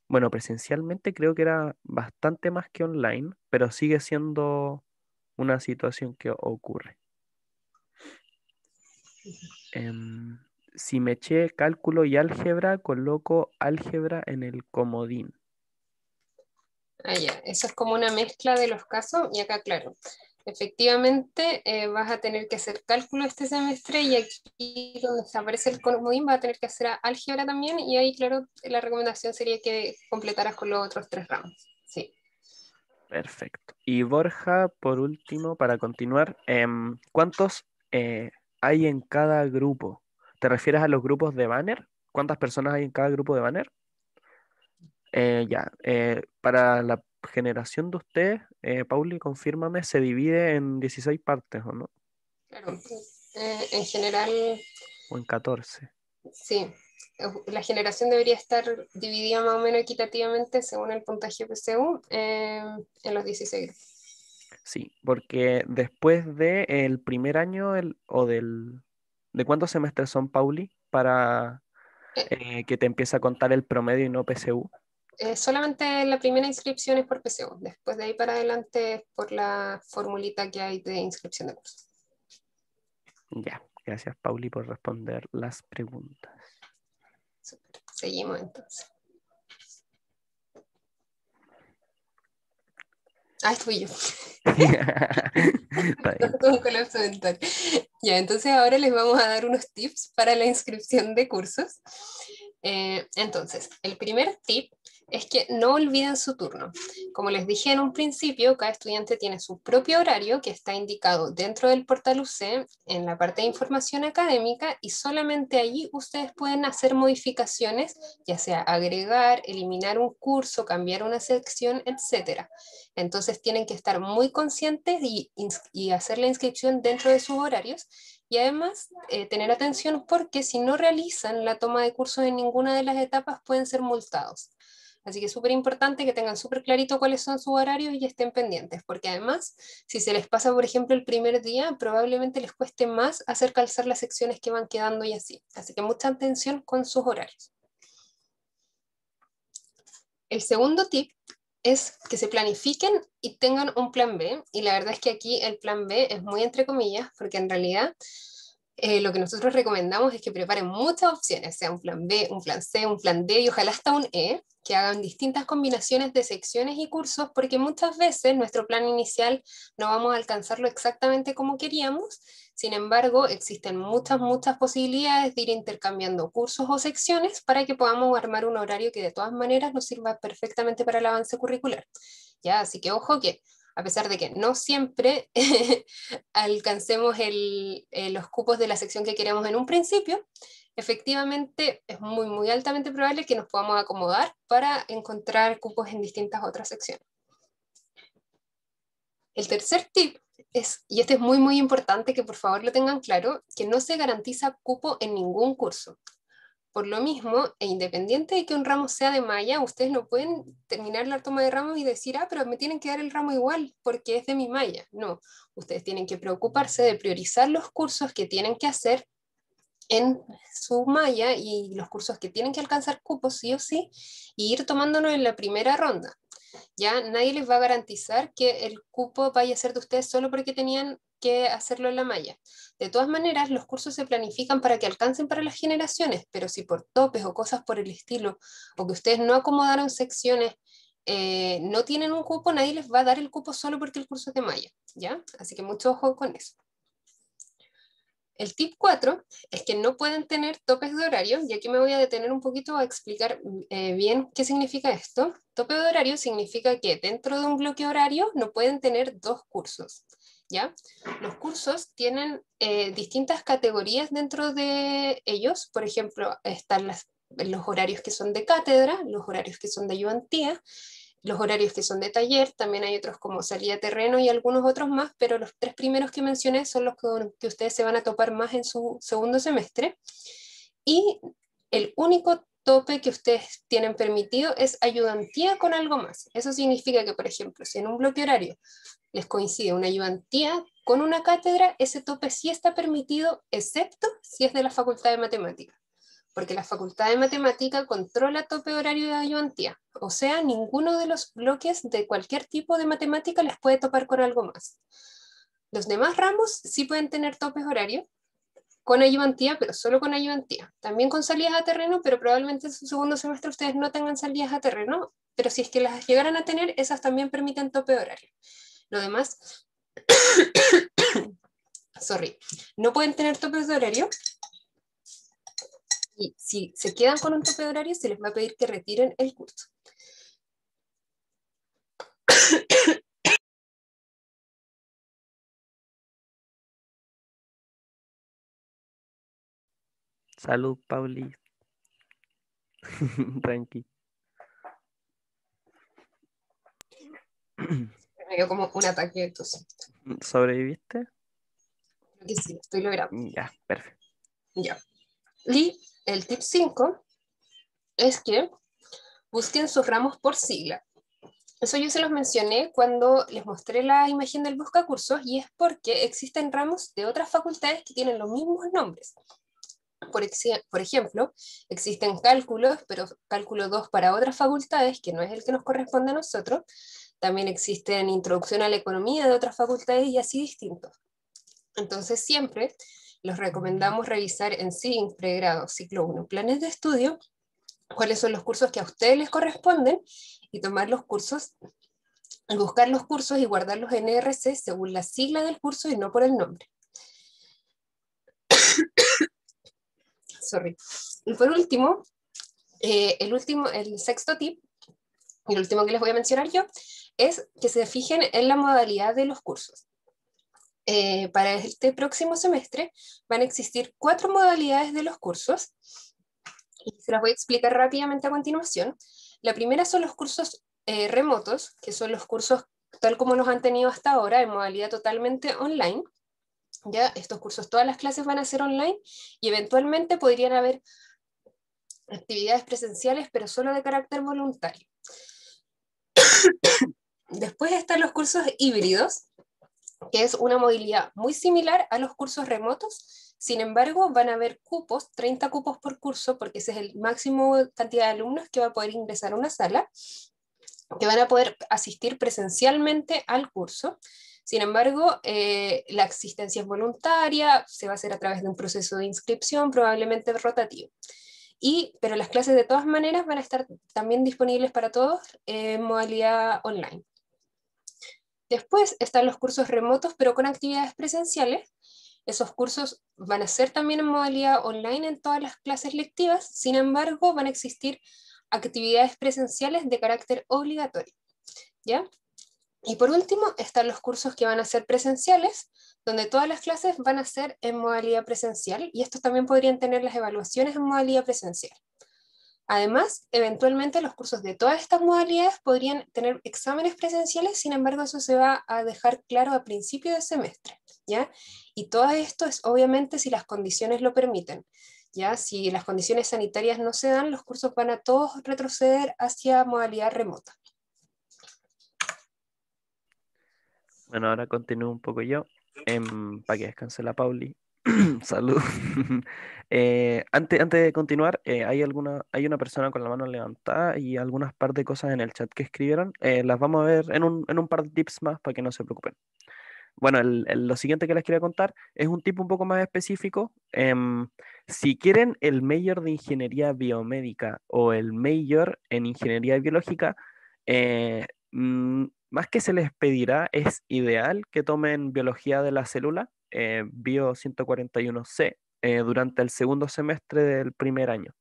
Bueno, presencialmente creo que era bastante más que online, pero sigue siendo una situación que ocurre. Em, si me eché cálculo y álgebra, coloco álgebra en el comodín. Ah, ya, eso es como una mezcla de los casos y acá, claro, efectivamente eh, vas a tener que hacer cálculo este semestre y aquí donde aparece el comodín vas a tener que hacer álgebra también y ahí, claro, la recomendación sería que completaras con los otros tres ramos. Sí. Perfecto. Y Borja, por último, para continuar, em, ¿cuántos eh, hay en cada grupo? ¿Te refieres a los grupos de banner? ¿Cuántas personas hay en cada grupo de banner? Eh, ya, eh, para la generación de usted eh, Pauli, confírmame, se divide en 16 partes, ¿o no? Claro, en general... O en 14. Sí, la generación debería estar dividida más o menos equitativamente según el puntaje PCU en los 16 Sí, porque después del el primer año o del... ¿De cuántos semestres son, Pauli? Para que te empiece a contar el promedio y no PCU. Eh, solamente la primera inscripción es por PCO, después de ahí para adelante es por la formulita que hay de inscripción de cursos. Ya, gracias Pauli por responder las preguntas. Seguimos entonces. Ah, estoy yo. un colapso mental. Ya, entonces ahora les vamos a dar unos tips para la inscripción de cursos. Eh, entonces, el primer tip es que no olviden su turno. Como les dije en un principio, cada estudiante tiene su propio horario que está indicado dentro del portal UC, en la parte de información académica, y solamente allí ustedes pueden hacer modificaciones, ya sea agregar, eliminar un curso, cambiar una sección, etc. Entonces tienen que estar muy conscientes y, hacer la inscripción dentro de sus horarios y además, eh, tener atención porque si no realizan la toma de cursos en ninguna de las etapas pueden ser multados. Así que es súper importante que tengan súper clarito cuáles son sus horarios y estén pendientes, porque además, si se les pasa, por ejemplo, el primer día, probablemente les cueste más hacer calzar las secciones que van quedando y así. Así que mucha atención con sus horarios. El segundo tip es que se planifiquen y tengan un plan B. Y la verdad es que aquí el plan B es muy entre comillas, porque en realidad eh, lo que nosotros recomendamos es que preparen muchas opciones, sea un plan B, un plan C, un plan D y ojalá hasta un E, que hagan distintas combinaciones de secciones y cursos, porque muchas veces nuestro plan inicial no vamos a alcanzarlo exactamente como queríamos. Sin embargo, existen muchas, muchas posibilidades de ir intercambiando cursos o secciones para que podamos armar un horario que de todas maneras nos sirva perfectamente para el avance curricular. Ya, así que ojo que a pesar de que no siempre alcancemos eh, los cupos de la sección que queremos en un principio, efectivamente es muy, muy altamente probable que nos podamos acomodar para encontrar cupos en distintas otras secciones. El tercer tip es, y este es muy, muy importante que por favor lo tengan claro, que no se garantiza cupo en ningún curso. Por lo mismo, e independiente de que un ramo sea de malla, ustedes no pueden terminar la toma de ramos y decir, ah, pero me tienen que dar el ramo igual porque es de mi malla. No, ustedes tienen que preocuparse de priorizar los cursos que tienen que hacer en su malla y los cursos que tienen que alcanzar cupos sí o sí, y ir tomándolo en la primera ronda. Ya nadie les va a garantizar que el cupo vaya a ser de ustedes solo porque tenían que hacerlo en la malla. De todas maneras, los cursos se planifican para que alcancen para las generaciones, pero si por topes o cosas por el estilo, o que ustedes no acomodaron secciones, eh, no tienen un cupo, nadie les va a dar el cupo solo porque el curso es de malla, ¿ya? Así que mucho ojo con eso. El tip 4 es que no pueden tener topes de horario, y aquí me voy a detener un poquito a explicar eh, bien qué significa esto. Tope de horario significa que dentro de un bloque horario no pueden tener dos cursos. ¿ya? Los cursos tienen eh, distintas categorías dentro de ellos, por ejemplo, están los horarios que son de cátedra, los horarios que son de ayudantía, los horarios que son de taller, también hay otros como salida terreno y algunos otros más, pero los tres primeros que mencioné son los que ustedes se van a topar más en su segundo semestre. Y el único tope que ustedes tienen permitido es ayudantía con algo más. Eso significa que, por ejemplo, si en un bloque horario les coincide una ayudantía con una cátedra, ese tope sí está permitido, excepto si es de la Facultad de Matemática, porque la Facultad de Matemática controla tope horario de ayudantía, o sea, ninguno de los bloques de cualquier tipo de matemática les puede topar con algo más. Los demás ramos sí pueden tener topes horario con ayudantía, pero solo con ayudantía. También con salidas a terreno, pero probablemente en su segundo semestre ustedes no tengan salidas a terreno, pero si es que las llegaran a tener, esas también permiten tope horario. Lo demás, sorry, no pueden tener tope de horario. Y si se quedan con un tope de horario, se les va a pedir que retiren el curso. Salud, Pauli. Tranqui. me dio como un ataque de tos. ¿Sobreviviste? Creo que sí, estoy logrando. Ya, perfecto. Ya. Y el tip 5 es que busquen sus ramos por sigla. Eso yo se los mencioné cuando les mostré la imagen del busca cursos y es porque existen ramos de otras facultades que tienen los mismos nombres. Por, por ejemplo, existen cálculos, pero cálculo 2 para otras facultades, que no es el que nos corresponde a nosotros, también existen introducción a la economía de otras facultades y así distintos. Entonces siempre los recomendamos revisar en en pregrado ciclo 1 planes de estudio, cuáles son los cursos que a ustedes les corresponden y tomar los cursos, buscar los cursos y guardarlos en ERC según la sigla del curso y no por el nombre. por último, eh, el último, el sexto tip, el último que les voy a mencionar yo, es que se fijen en la modalidad de los cursos. Eh, para este próximo semestre van a existir cuatro modalidades de los cursos y se las voy a explicar rápidamente a continuación. La primera son los cursos eh, remotos, que son los cursos tal como los han tenido hasta ahora en modalidad totalmente online. Ya estos cursos, todas las clases van a ser online y eventualmente podrían haber actividades presenciales, pero solo de carácter voluntario. Después están los cursos híbridos, que es una modalidad muy similar a los cursos remotos. Sin embargo, van a haber cupos, 30 cupos por curso, porque ese es el máximo cantidad de alumnos que va a poder ingresar a una sala, que van a poder asistir presencialmente al curso. Sin embargo, eh, la asistencia es voluntaria, se va a hacer a través de un proceso de inscripción, probablemente rotativo. Y, pero las clases de todas maneras van a estar también disponibles para todos en modalidad online. Después están los cursos remotos, pero con actividades presenciales. Esos cursos van a ser también en modalidad online en todas las clases lectivas, sin embargo, van a existir actividades presenciales de carácter obligatorio. ¿Ya? Y por último, están los cursos que van a ser presenciales, donde todas las clases van a ser en modalidad presencial y estos también podrían tener las evaluaciones en modalidad presencial. Además, eventualmente los cursos de todas estas modalidades podrían tener exámenes presenciales, sin embargo, eso se va a dejar claro a principio de semestre, ¿ya? Y todo esto es obviamente si las condiciones lo permiten, ¿ya? Si las condiciones sanitarias no se dan, los cursos van a todos retroceder hacia modalidad remota. Bueno, ahora continúo un poco yo, eh, em, para que descanse la Pauli. Salud. Eh, antes, antes de continuar, eh, hay, alguna, hay una persona con la mano levantada y algunas par de cosas en el chat que escribieron. Eh, las vamos a ver en un, par de tips más para que no se preocupen. Bueno, lo siguiente que les quería contar es un tip un poco más específico. Em, si quieren el mayor de ingeniería biomédica o el mayor en ingeniería biológica, mm, más que se les pedirá, es ideal que tomen biología de la célula, bio 141C, eh, durante el segundo semestre del primer año.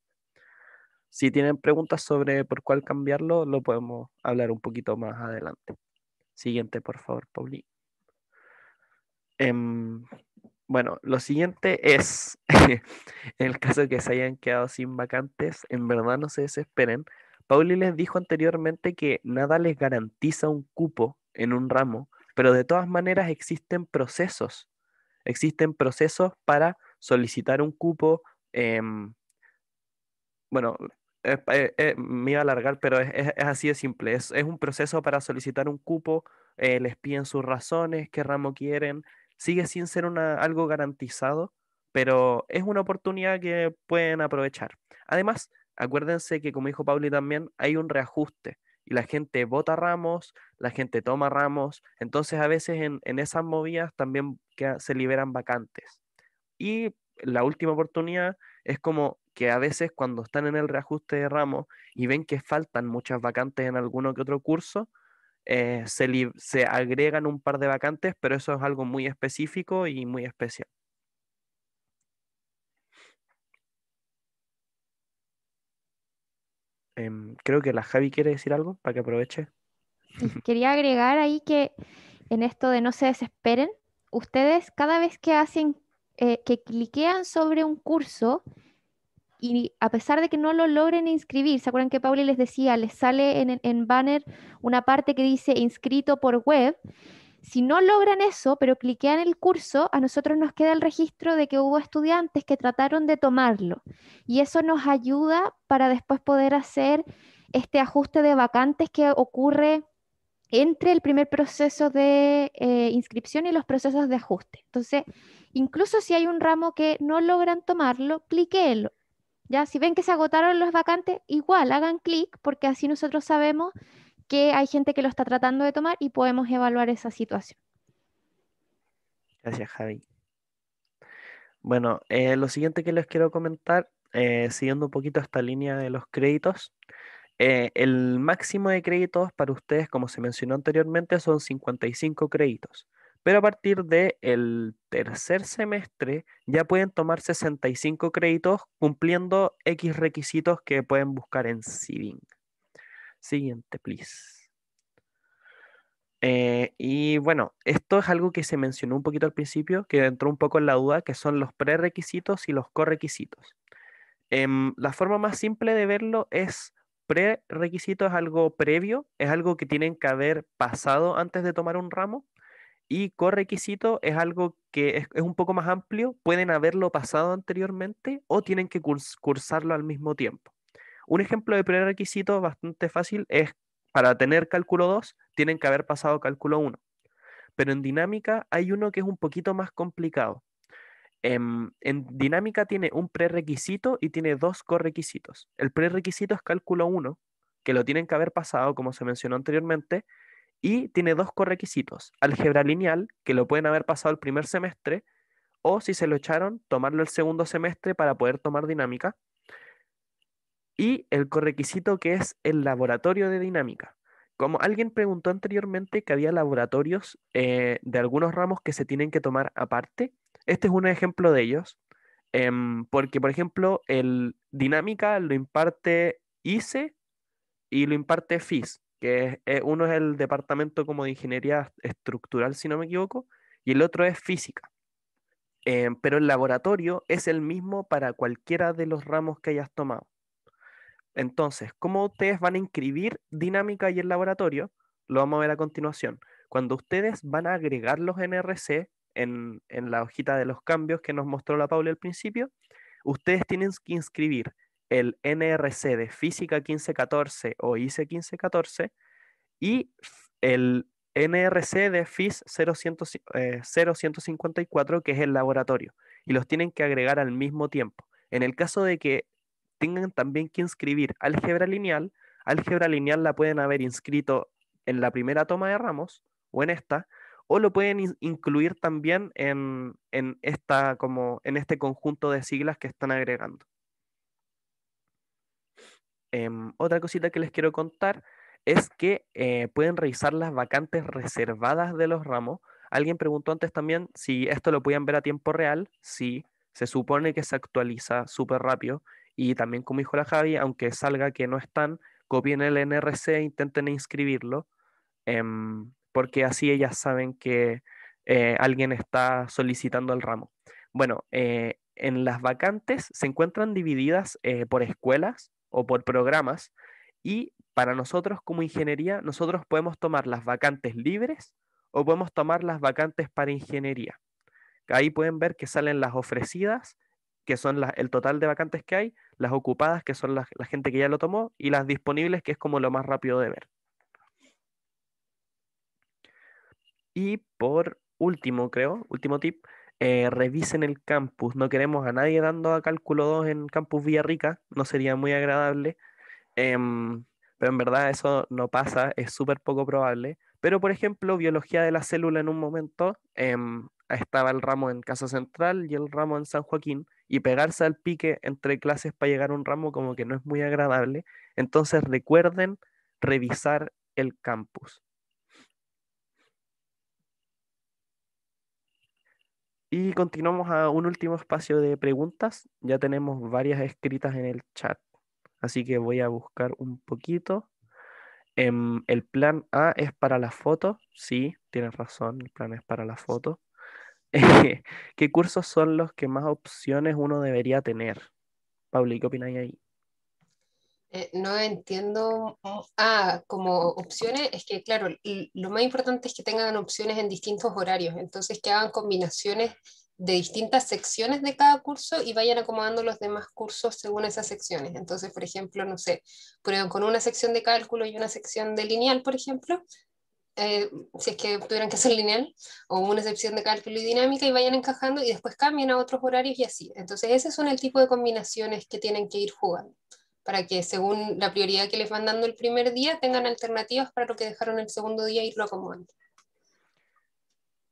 Si tienen preguntas sobre por cuál cambiarlo, lo podemos hablar un poquito más adelante. Siguiente, por favor, Pauli. Em, bueno, lo siguiente es, en el caso de que se hayan quedado sin vacantes, en verdad no se desesperen. Pauli les dijo anteriormente que nada les garantiza un cupo en un ramo, pero de todas maneras existen procesos. Existen procesos para solicitar un cupo. Em, bueno, eh, eh, me iba a alargar, pero es, así de simple. Es, un proceso para solicitar un cupo, eh, les piden sus razones, qué ramo quieren. Sigue sin ser algo garantizado, pero es una oportunidad que pueden aprovechar. Además, acuérdense que, como dijo Pauli también, hay un reajuste y la gente vota ramos, la gente toma ramos. Entonces, a veces en, esas movidas también se liberan vacantes. Y la última oportunidad es como que a veces cuando están en el reajuste de ramos y ven que faltan muchas vacantes en alguno que otro curso, eh, se, agregan un par de vacantes, pero eso es algo muy específico y muy especial. Em, creo que la Javi quiere decir algo para que aproveche. Quería agregar ahí que en esto de no se desesperen, ustedes cada vez que hacen eh, que cliquean sobre un curso y a pesar de que no lo logren inscribir, ¿se acuerdan que Pauli les decía, les sale en, en banner una parte que dice inscrito por web? Si no logran eso, pero cliquean el curso, a nosotros nos queda el registro de que hubo estudiantes que trataron de tomarlo. Y eso nos ayuda para después poder hacer este ajuste de vacantes que ocurre entre el primer proceso de eh, inscripción y los procesos de ajuste. Entonces, incluso si hay un ramo que no logran tomarlo, cliquéenlo. Ya, si ven que se agotaron los vacantes, igual hagan clic porque así nosotros sabemos que hay gente que lo está tratando de tomar y podemos evaluar esa situación. Gracias, Javi. Bueno, eh, lo siguiente que les quiero comentar, eh, siguiendo un poquito esta línea de los créditos, eh, el máximo de créditos para ustedes, como se mencionó anteriormente, son 55 créditos, pero a partir del tercer semestre ya pueden tomar 65 créditos cumpliendo X requisitos que pueden buscar en Sibing. Siguiente, please. Eh, y bueno, esto es algo que se mencionó un poquito al principio, que entró un poco en la duda, que son los prerequisitos y los correquisitos. Em, la forma más simple de verlo es prerequisito es algo previo, es algo que tienen que haber pasado antes de tomar un ramo. Y correquisito es algo que es, un poco más amplio, pueden haberlo pasado anteriormente o tienen que cursarlo al mismo tiempo. Un ejemplo de prerequisito bastante fácil es para tener cálculo 2, tienen que haber pasado cálculo 1. Pero en dinámica hay uno que es un poquito más complicado, Em, en, dinámica tiene un prerequisito y tiene dos correquisitos. El prerequisito es cálculo 1, que lo tienen que haber pasado, como se mencionó anteriormente, y tiene dos correquisitos. Álgebra lineal, que lo pueden haber pasado el primer semestre, o si se lo echaron, tomarlo el segundo semestre para poder tomar dinámica. Y el correquisito que es el laboratorio de dinámica. Como alguien preguntó anteriormente que había laboratorios eh, de algunos ramos que se tienen que tomar aparte, este es un ejemplo de ellos, em, porque, por ejemplo, el dinámica lo imparte ICE y lo imparte FIS, que eh, uno es el departamento como de ingeniería estructural, si no me equivoco, y el otro es física. Em, pero el laboratorio es el mismo para cualquiera de los ramos que hayas tomado. Entonces, ¿cómo ustedes van a inscribir dinámica y el laboratorio? Lo vamos a ver a continuación. Cuando ustedes van a agregar los NRC en, la hojita de los cambios que nos mostró la Paula al principio, ustedes tienen que inscribir el NRC de Física 1514 o ICE 1514 y el NRC de FIS 0154, eh, que es el laboratorio, y los tienen que agregar al mismo tiempo. En el caso de que tengan también que inscribir álgebra lineal, álgebra lineal la pueden haber inscrito en la primera toma de ramos o en esta, o lo pueden incluir también en, esta, como, en este conjunto de siglas que están agregando. Em, otra cosita que les quiero contar es que eh, pueden revisar las vacantes reservadas de los ramos. Alguien preguntó antes también si esto lo podían ver a tiempo real. Sí, se supone que se actualiza súper rápido. Y también, como dijo la Javi, aunque salga que no están, copien el NRC, e intenten inscribirlo. Em, porque así ellas saben que eh, alguien está solicitando el ramo. Bueno, eh, en las vacantes se encuentran divididas eh, por escuelas o por programas y para nosotros como ingeniería, nosotros podemos tomar las vacantes libres o podemos tomar las vacantes para ingeniería. Ahí pueden ver que salen las ofrecidas, que son el total de vacantes que hay, las ocupadas, que son la gente que ya lo tomó, y las disponibles, que es como lo más rápido de ver. Y por último, creo, último tip, eh, revisen el campus. No queremos a nadie dando a cálculo 2 en campus Villarrica, no sería muy agradable. Em, pero en verdad eso no pasa, es súper poco probable. Pero, por ejemplo, biología de la célula en un momento, em, estaba el ramo en Casa Central y el ramo en San Joaquín, y pegarse al pique entre clases para llegar a un ramo como que no es muy agradable. Entonces recuerden revisar el campus. Y continuamos a un último espacio de preguntas. Ya tenemos varias escritas en el chat, así que voy a buscar un poquito. Em, el plan A es para la foto. Sí, tienes razón, el plan es para la foto. ¿Qué cursos son los que más opciones uno debería tener? Pauli, ¿qué opináis ahí? Eh, no entiendo. Mm. Ah, como opciones, es que claro, lo más importante es que tengan opciones en distintos horarios, entonces que hagan combinaciones de distintas secciones de cada curso y vayan acomodando los demás cursos según esas secciones. Entonces, por ejemplo, no sé, prueben con una sección de cálculo y una sección de lineal, por ejemplo, eh, si es que tuvieran que hacer lineal, o una sección de cálculo y dinámica y vayan encajando y después cambien a otros horarios y así. Entonces, ese son el tipo de combinaciones que tienen que ir jugando para que según la prioridad que les van dando el primer día tengan alternativas para lo que dejaron el segundo día y lo acomodando.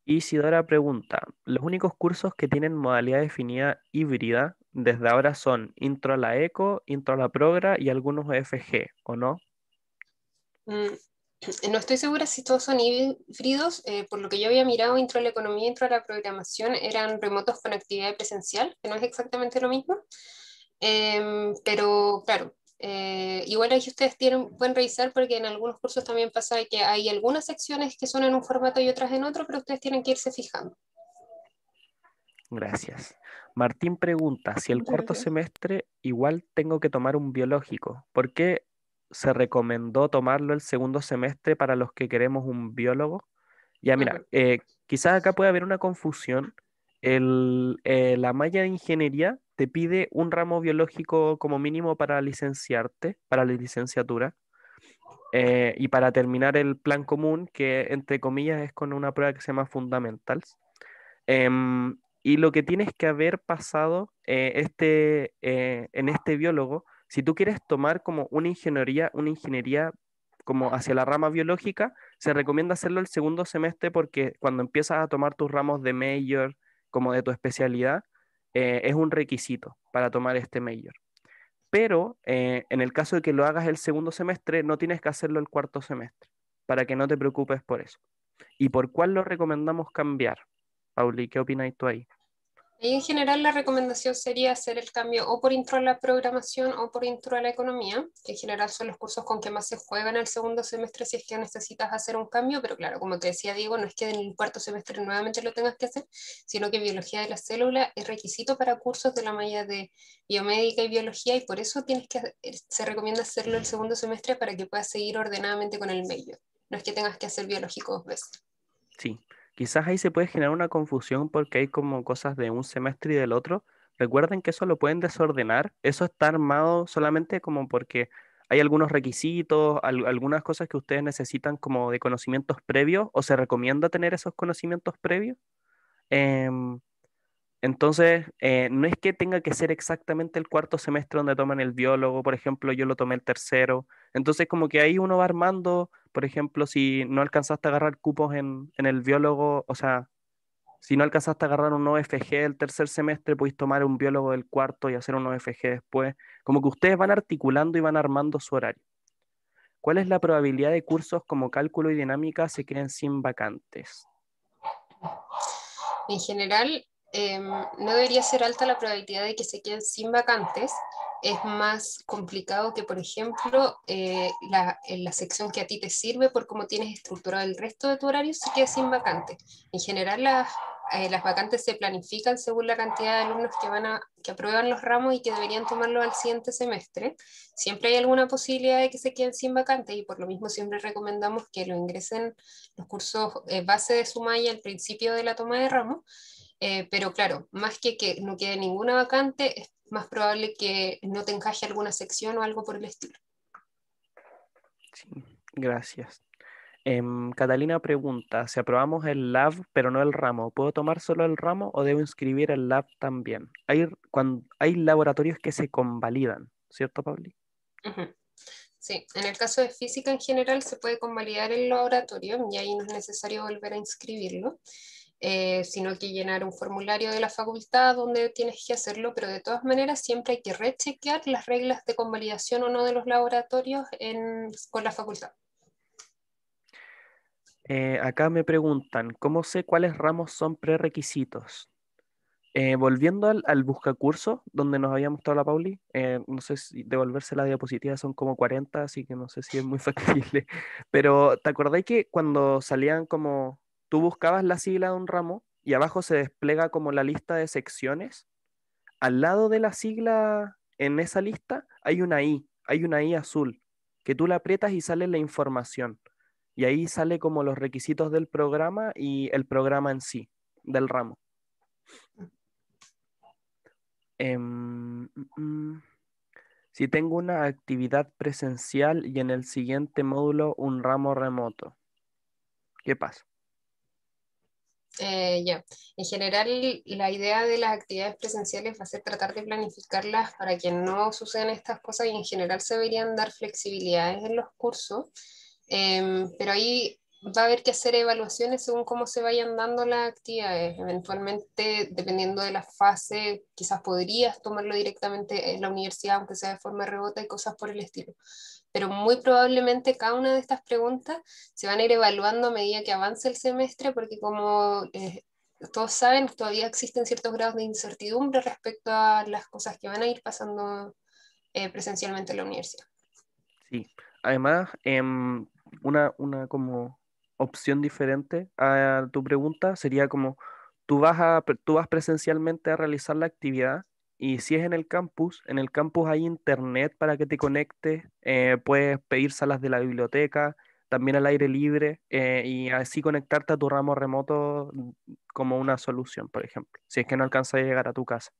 Isidora pregunta, ¿los únicos cursos que tienen modalidad definida híbrida desde ahora son intro a la ECO, intro a la Progra y algunos EFG, o no? Mm, no estoy segura si todos son híbridos, eh, por lo que yo había mirado, intro a la economía, intro a la programación eran remotos con actividad presencial, que no es exactamente lo mismo. Em, pero claro, eh, igual ahí ustedes tienen, pueden revisar porque en algunos cursos también pasa que hay algunas secciones que son en un formato y otras en otro, pero ustedes tienen que irse fijando. Gracias. Martín pregunta si el cuarto semestre igual tengo que tomar un biológico. ¿Por qué se recomendó tomarlo el segundo semestre para los que queremos un biólogo? Ya mira, eh, quizás acá puede haber una confusión. El, eh, la malla de ingeniería te pide un ramo biológico como mínimo para licenciarte, para la licenciatura, eh, y para terminar el plan común, que entre comillas es con una prueba que se llama Fundamentals. Em, y lo que tienes que haber pasado eh, este, eh, en este biólogo, si tú quieres tomar como una ingeniería, una ingeniería como hacia la rama biológica, se recomienda hacerlo el segundo semestre porque cuando empiezas a tomar tus ramos de major, como de tu especialidad, eh, es un requisito para tomar este mayor, Pero eh, en el caso de que lo hagas el segundo semestre, no tienes que hacerlo el cuarto semestre, para que no te preocupes por eso. ¿Y por cuál lo recomendamos cambiar? Pauli, ¿qué opináis tú ahí? en general la recomendación sería hacer el cambio o por intro a la programación o por intro a la economía, que en general son los cursos con que más se juegan al segundo semestre si es que necesitas hacer un cambio, pero claro, como te decía Diego, no es que en el cuarto semestre nuevamente lo tengas que hacer, sino que biología de la célula es requisito para cursos de la malla de biomédica y biología y por eso tienes que, eh, se recomienda hacerlo el segundo semestre para que puedas seguir ordenadamente con el medio. No es que tengas que hacer biológico dos veces. Sí, Quizás ahí se puede generar una confusión porque hay como cosas de un semestre y del otro. Recuerden que eso lo pueden desordenar. Eso está armado solamente como porque hay algunos requisitos, algunas cosas que ustedes necesitan como de conocimientos previos o se recomienda tener esos conocimientos previos. Em, entonces, eh, no es que tenga que ser exactamente el cuarto semestre donde toman el biólogo, por ejemplo, yo lo tomé el tercero. Entonces, como que ahí uno va armando por ejemplo, si no alcanzaste a agarrar cupos en, el biólogo, o sea, si no alcanzaste a agarrar un OFG el tercer semestre, podéis tomar un biólogo del cuarto y hacer un OFG después. Como que ustedes van articulando y van armando su horario. ¿Cuál es la probabilidad de cursos como cálculo y dinámica se queden sin vacantes? En general, Em, no debería ser alta la probabilidad de que se queden sin vacantes. Es más complicado que, por ejemplo, eh, la, sección que a ti te sirve por cómo tienes estructurado el resto de tu horario se quede sin vacante. En general, las, eh, vacantes se planifican según la cantidad de alumnos que, van que aprueban los ramos y que deberían tomarlo al siguiente semestre. Siempre hay alguna posibilidad de que se queden sin vacantes y por lo mismo siempre recomendamos que lo ingresen los cursos eh, base de Sumaya al principio de la toma de ramos eh, pero claro, más que que no quede ninguna vacante, es más probable que no te encaje alguna sección o algo por el estilo. Sí, gracias. Em, Catalina pregunta, si aprobamos el lab pero no el ramo, ¿puedo tomar solo el ramo o debo inscribir el lab también? Hay, cuando, hay laboratorios que se convalidan, ¿cierto, Pabli? Sí, en el caso de física en general se puede convalidar el laboratorio y ahí no es necesario volver a inscribirlo. Eh, sino que llenar un formulario de la facultad donde tienes que hacerlo, pero de todas maneras siempre hay que rechequear las reglas de convalidación o no de los laboratorios con la facultad. Eh, acá me preguntan, ¿cómo sé cuáles ramos son prerequisitos? Eh, volviendo al, Busca buscacurso, donde nos había mostrado la Pauli, no sé si devolverse la diapositiva son como 40, así que no sé si es muy factible, pero ¿te acordáis que cuando salían como tú buscabas la sigla de un ramo y abajo se despliega como la lista de secciones. Al lado de la sigla, en esa lista, hay una I, hay una I azul, que tú la aprietas y sale la información. Y ahí sale como los requisitos del programa y el programa en sí, del ramo. Em, mm, mm. si tengo una actividad presencial y en el siguiente módulo un ramo remoto, ¿qué pasa? Eh, ya. En general, la idea de las actividades presenciales va a ser tratar de planificarlas para que no sucedan estas cosas y en general se deberían dar flexibilidades en los cursos, em, pero ahí va a haber que hacer evaluaciones según cómo se vayan dando las actividades. Eventualmente, dependiendo de la fase, quizás podrías tomarlo directamente en la universidad, aunque sea de forma rebota y cosas por el estilo. Pero muy probablemente cada una de estas preguntas se van a ir evaluando a medida que avance el semestre, porque como eh, todos saben, todavía existen ciertos grados de incertidumbre respecto a las cosas que van a ir pasando eh, presencialmente en la universidad. Sí, además, em, una, una como opción diferente a tu pregunta sería como, tú vas, a, tú vas presencialmente a realizar la actividad y si es en el campus, en el campus hay internet para que te conectes, eh, puedes pedir salas de la biblioteca, también al aire libre eh, y así conectarte a tu ramo remoto como una solución, por ejemplo, si es que no alcanzas a llegar a tu casa.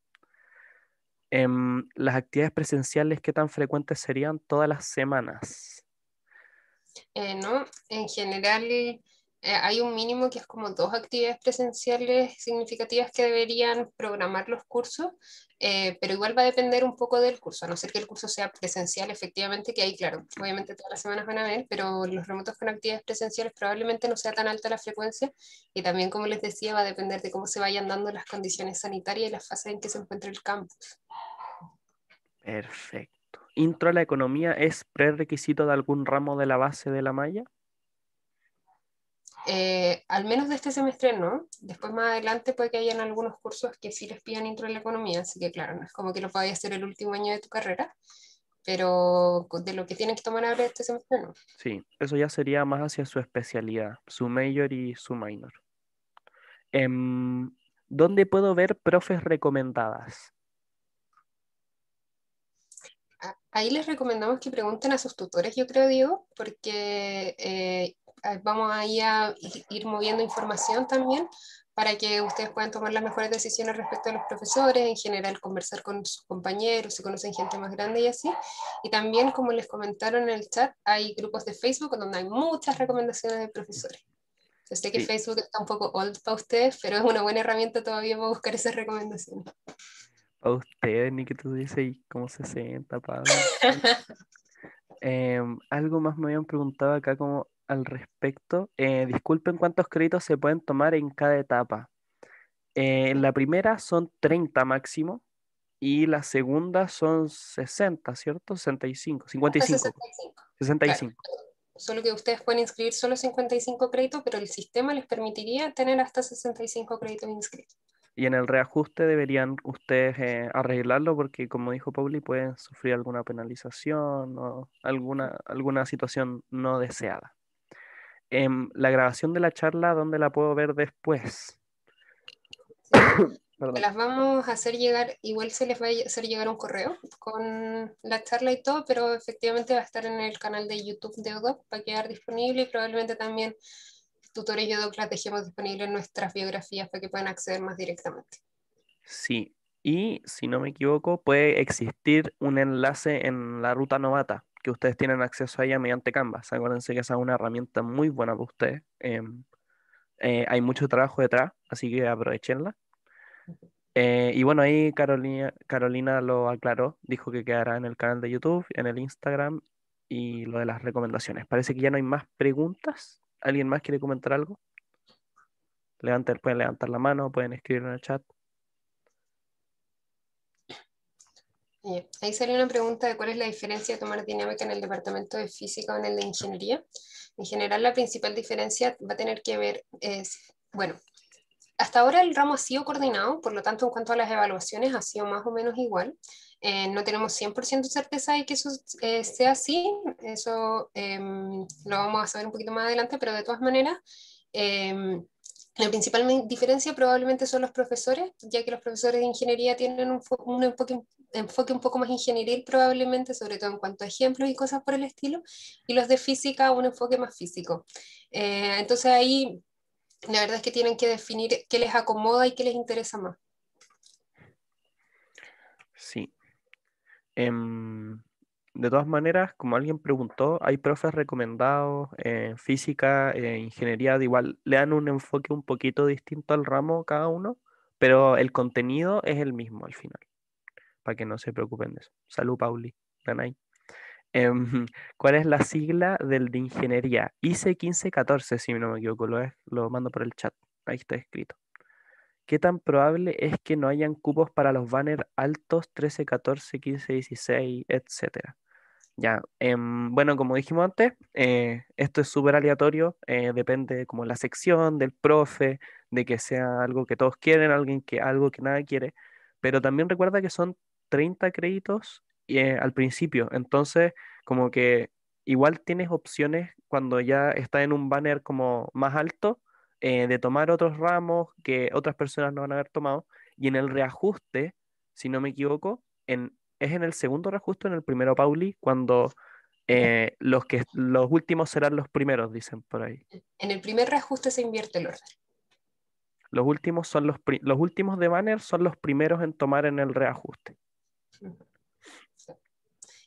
Em, las actividades presenciales, ¿qué tan frecuentes serían todas las semanas? Eh, ¿no? En general eh, hay un mínimo que es como dos actividades presenciales significativas que deberían programar los cursos, eh, pero igual va a depender un poco del curso, a no ser que el curso sea presencial efectivamente, que ahí claro, obviamente todas las semanas van a ver, pero los remotos con actividades presenciales probablemente no sea tan alta la frecuencia y también como les decía va a depender de cómo se vayan dando las condiciones sanitarias y las fases en que se encuentra el campus. Perfecto intro a la economía es prerequisito de algún ramo de la base de la malla? Eh, al menos de este semestre no. Después más adelante puede que hayan algunos cursos que sí les pidan intro a la economía, así que claro, no es como que lo podáis hacer el último año de tu carrera, pero de lo que tienen que tomar ahora este semestre no. Sí, eso ya sería más hacia su especialidad, su major y su minor. Em, ¿Dónde puedo ver profes recomendadas? Ahí les recomendamos que pregunten a sus tutores, yo creo, Diego, porque eh, vamos a ir moviendo información también para que ustedes puedan tomar las mejores decisiones respecto a los profesores, en general conversar con sus compañeros, si conocen gente más grande y así. Y también, como les comentaron en el chat, hay grupos de Facebook donde hay muchas recomendaciones de profesores. sé que Facebook está un poco old para ustedes, pero es una buena herramienta todavía para buscar esas recomendaciones. A ustedes, ni que tú tuviese como 60, Pablo. Em, algo más me habían preguntado acá como al respecto. Eh, disculpen cuántos créditos se pueden tomar en cada etapa. En eh, la primera son 30 máximo y la segunda son 60, ¿cierto? 65, 55. 65. Solo que ustedes pueden inscribir solo 55 créditos, pero el sistema les permitiría tener hasta 65 créditos inscritos. Y en el reajuste deberían ustedes eh, arreglarlo porque, como dijo Pauli, pueden sufrir alguna penalización o alguna, alguna situación no deseada. Em, la grabación de la charla, ¿dónde la puedo ver después? las vamos a hacer llegar, igual se les va a hacer llegar un correo con la charla y todo, pero efectivamente va a estar en el canal de YouTube de Odop, para quedar disponible y probablemente también tutores y OCLA dejemos disponible en nuestras biografías para que puedan acceder más directamente. Sí, y si no me equivoco, puede existir un enlace en la ruta novata que ustedes tienen acceso a ella mediante Canvas. Acuérdense que esa es una herramienta muy buena para ustedes. Em, eh, hay mucho trabajo detrás, así que aprovechenla. Eh, y bueno, ahí Carolina, Carolina lo aclaró, dijo que quedará en el canal de YouTube, en el Instagram y lo de las recomendaciones. Parece que ya no hay más preguntas. ¿Alguien más quiere comentar algo? pueden levantar la mano, pueden escribir en el chat. Ahí salió una pregunta de cuál es la diferencia de tomar dinámica en el departamento de física o en el de ingeniería. En general, la principal diferencia va a tener que ver, es, bueno, hasta ahora el ramo ha sido coordinado, por lo tanto, en cuanto a las evaluaciones, ha sido más o menos igual. Eh, no tenemos 100% certeza de que eso eh, sea así, eso em, lo vamos a saber un poquito más adelante, pero de todas maneras, em, la principal diferencia probablemente son los profesores, ya que los profesores de ingeniería tienen un, enfoque, un poco más ingenieril probablemente, sobre todo en cuanto a ejemplos y cosas por el estilo, y los de física un enfoque más físico. Eh, entonces ahí la verdad es que tienen que definir qué les acomoda y qué les interesa más. Sí, Em, de todas maneras, como alguien preguntó, hay profes recomendados en física, e ingeniería, igual le dan un enfoque un poquito distinto al ramo cada uno, pero el contenido es el mismo al final, para que no se preocupen de eso. Salud, Pauli, Danay. Em, ¿Cuál es la sigla del de ingeniería? IC1514, si no me equivoco, lo, es, lo mando por el chat, ahí está escrito. ¿qué tan probable es que no hayan cupos para los banners altos 13, 14, 15, 16, etcétera? Ya, em, bueno, como dijimos antes, eh, esto es súper aleatorio, eh, depende como la sección, del profe, de que sea algo que todos quieren, alguien que, algo que nada quiere, pero también recuerda que son 30 créditos eh, al principio, entonces como que igual tienes opciones cuando ya está en un banner como más alto eh, de tomar otros ramos que otras personas no van a haber tomado. Y en el reajuste, si no me equivoco, en, es en el segundo reajuste, en el primero Pauli, cuando eh, los, que, los últimos serán los primeros, dicen por ahí. En el primer reajuste se invierte el orden. Los últimos, son los, los últimos de banner son los primeros en tomar en el reajuste. Em,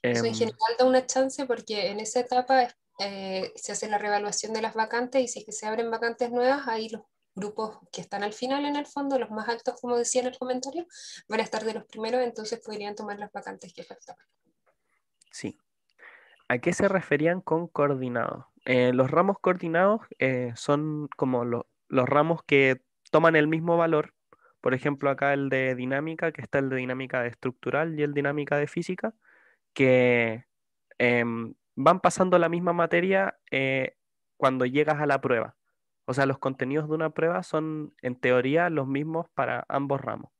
Eso en general da una chance porque en esa etapa eh, se hace la reevaluación de las vacantes y si es que se abren vacantes nuevas, ahí los grupos que están al final en el fondo, los más altos, como decía en el comentario, van a estar de los primeros, entonces podrían tomar las vacantes que faltaban. Sí. ¿A qué se referían con coordinados? Eh, los ramos coordinados eh, son como los ramos que toman el mismo valor. Por ejemplo, acá el de dinámica, que está el de dinámica de estructural y el dinámica de física, que em, van pasando la misma materia eh, cuando llegas a la prueba. O sea, los contenidos de una prueba son en teoría los mismos para ambos ramos.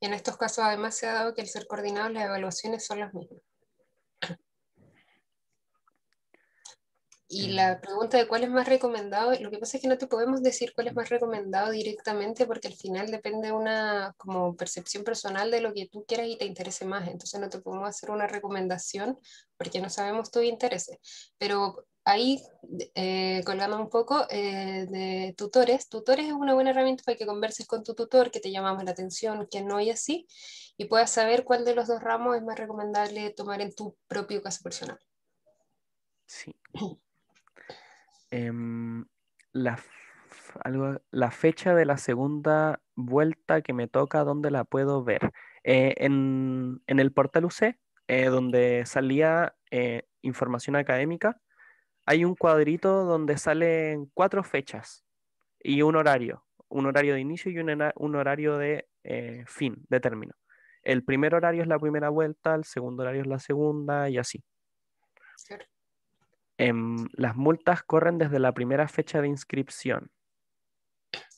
Y en estos casos además se ha dado que el ser coordinado las evaluaciones son las mismas. Y mm. la pregunta de cuál es más recomendado, lo que pasa es que no te podemos decir cuál es más recomendado directamente porque al final depende una como percepción personal de lo que tú quieras y te interese más. Entonces no te podemos hacer una recomendación porque no sabemos tu interés. Pero ahí eh, un poco eh, de tutores. Tutores es una buena herramienta para que converses con tu tutor, que te llamamos la atención, que no y así, y puedas saber cuál de los dos ramos es más recomendable tomar en tu propio caso personal. Sí. Em, la, la fecha de la segunda vuelta que me toca, ¿dónde la puedo ver? Eh, en, el portal UC, eh, donde salía eh, información académica, hay un cuadrito donde salen cuatro fechas y un horario, un horario de inicio y un, horario de fin, de término. El primer horario es la primera vuelta, el segundo horario es la segunda y así. Em, las multas corren desde la primera fecha de inscripción.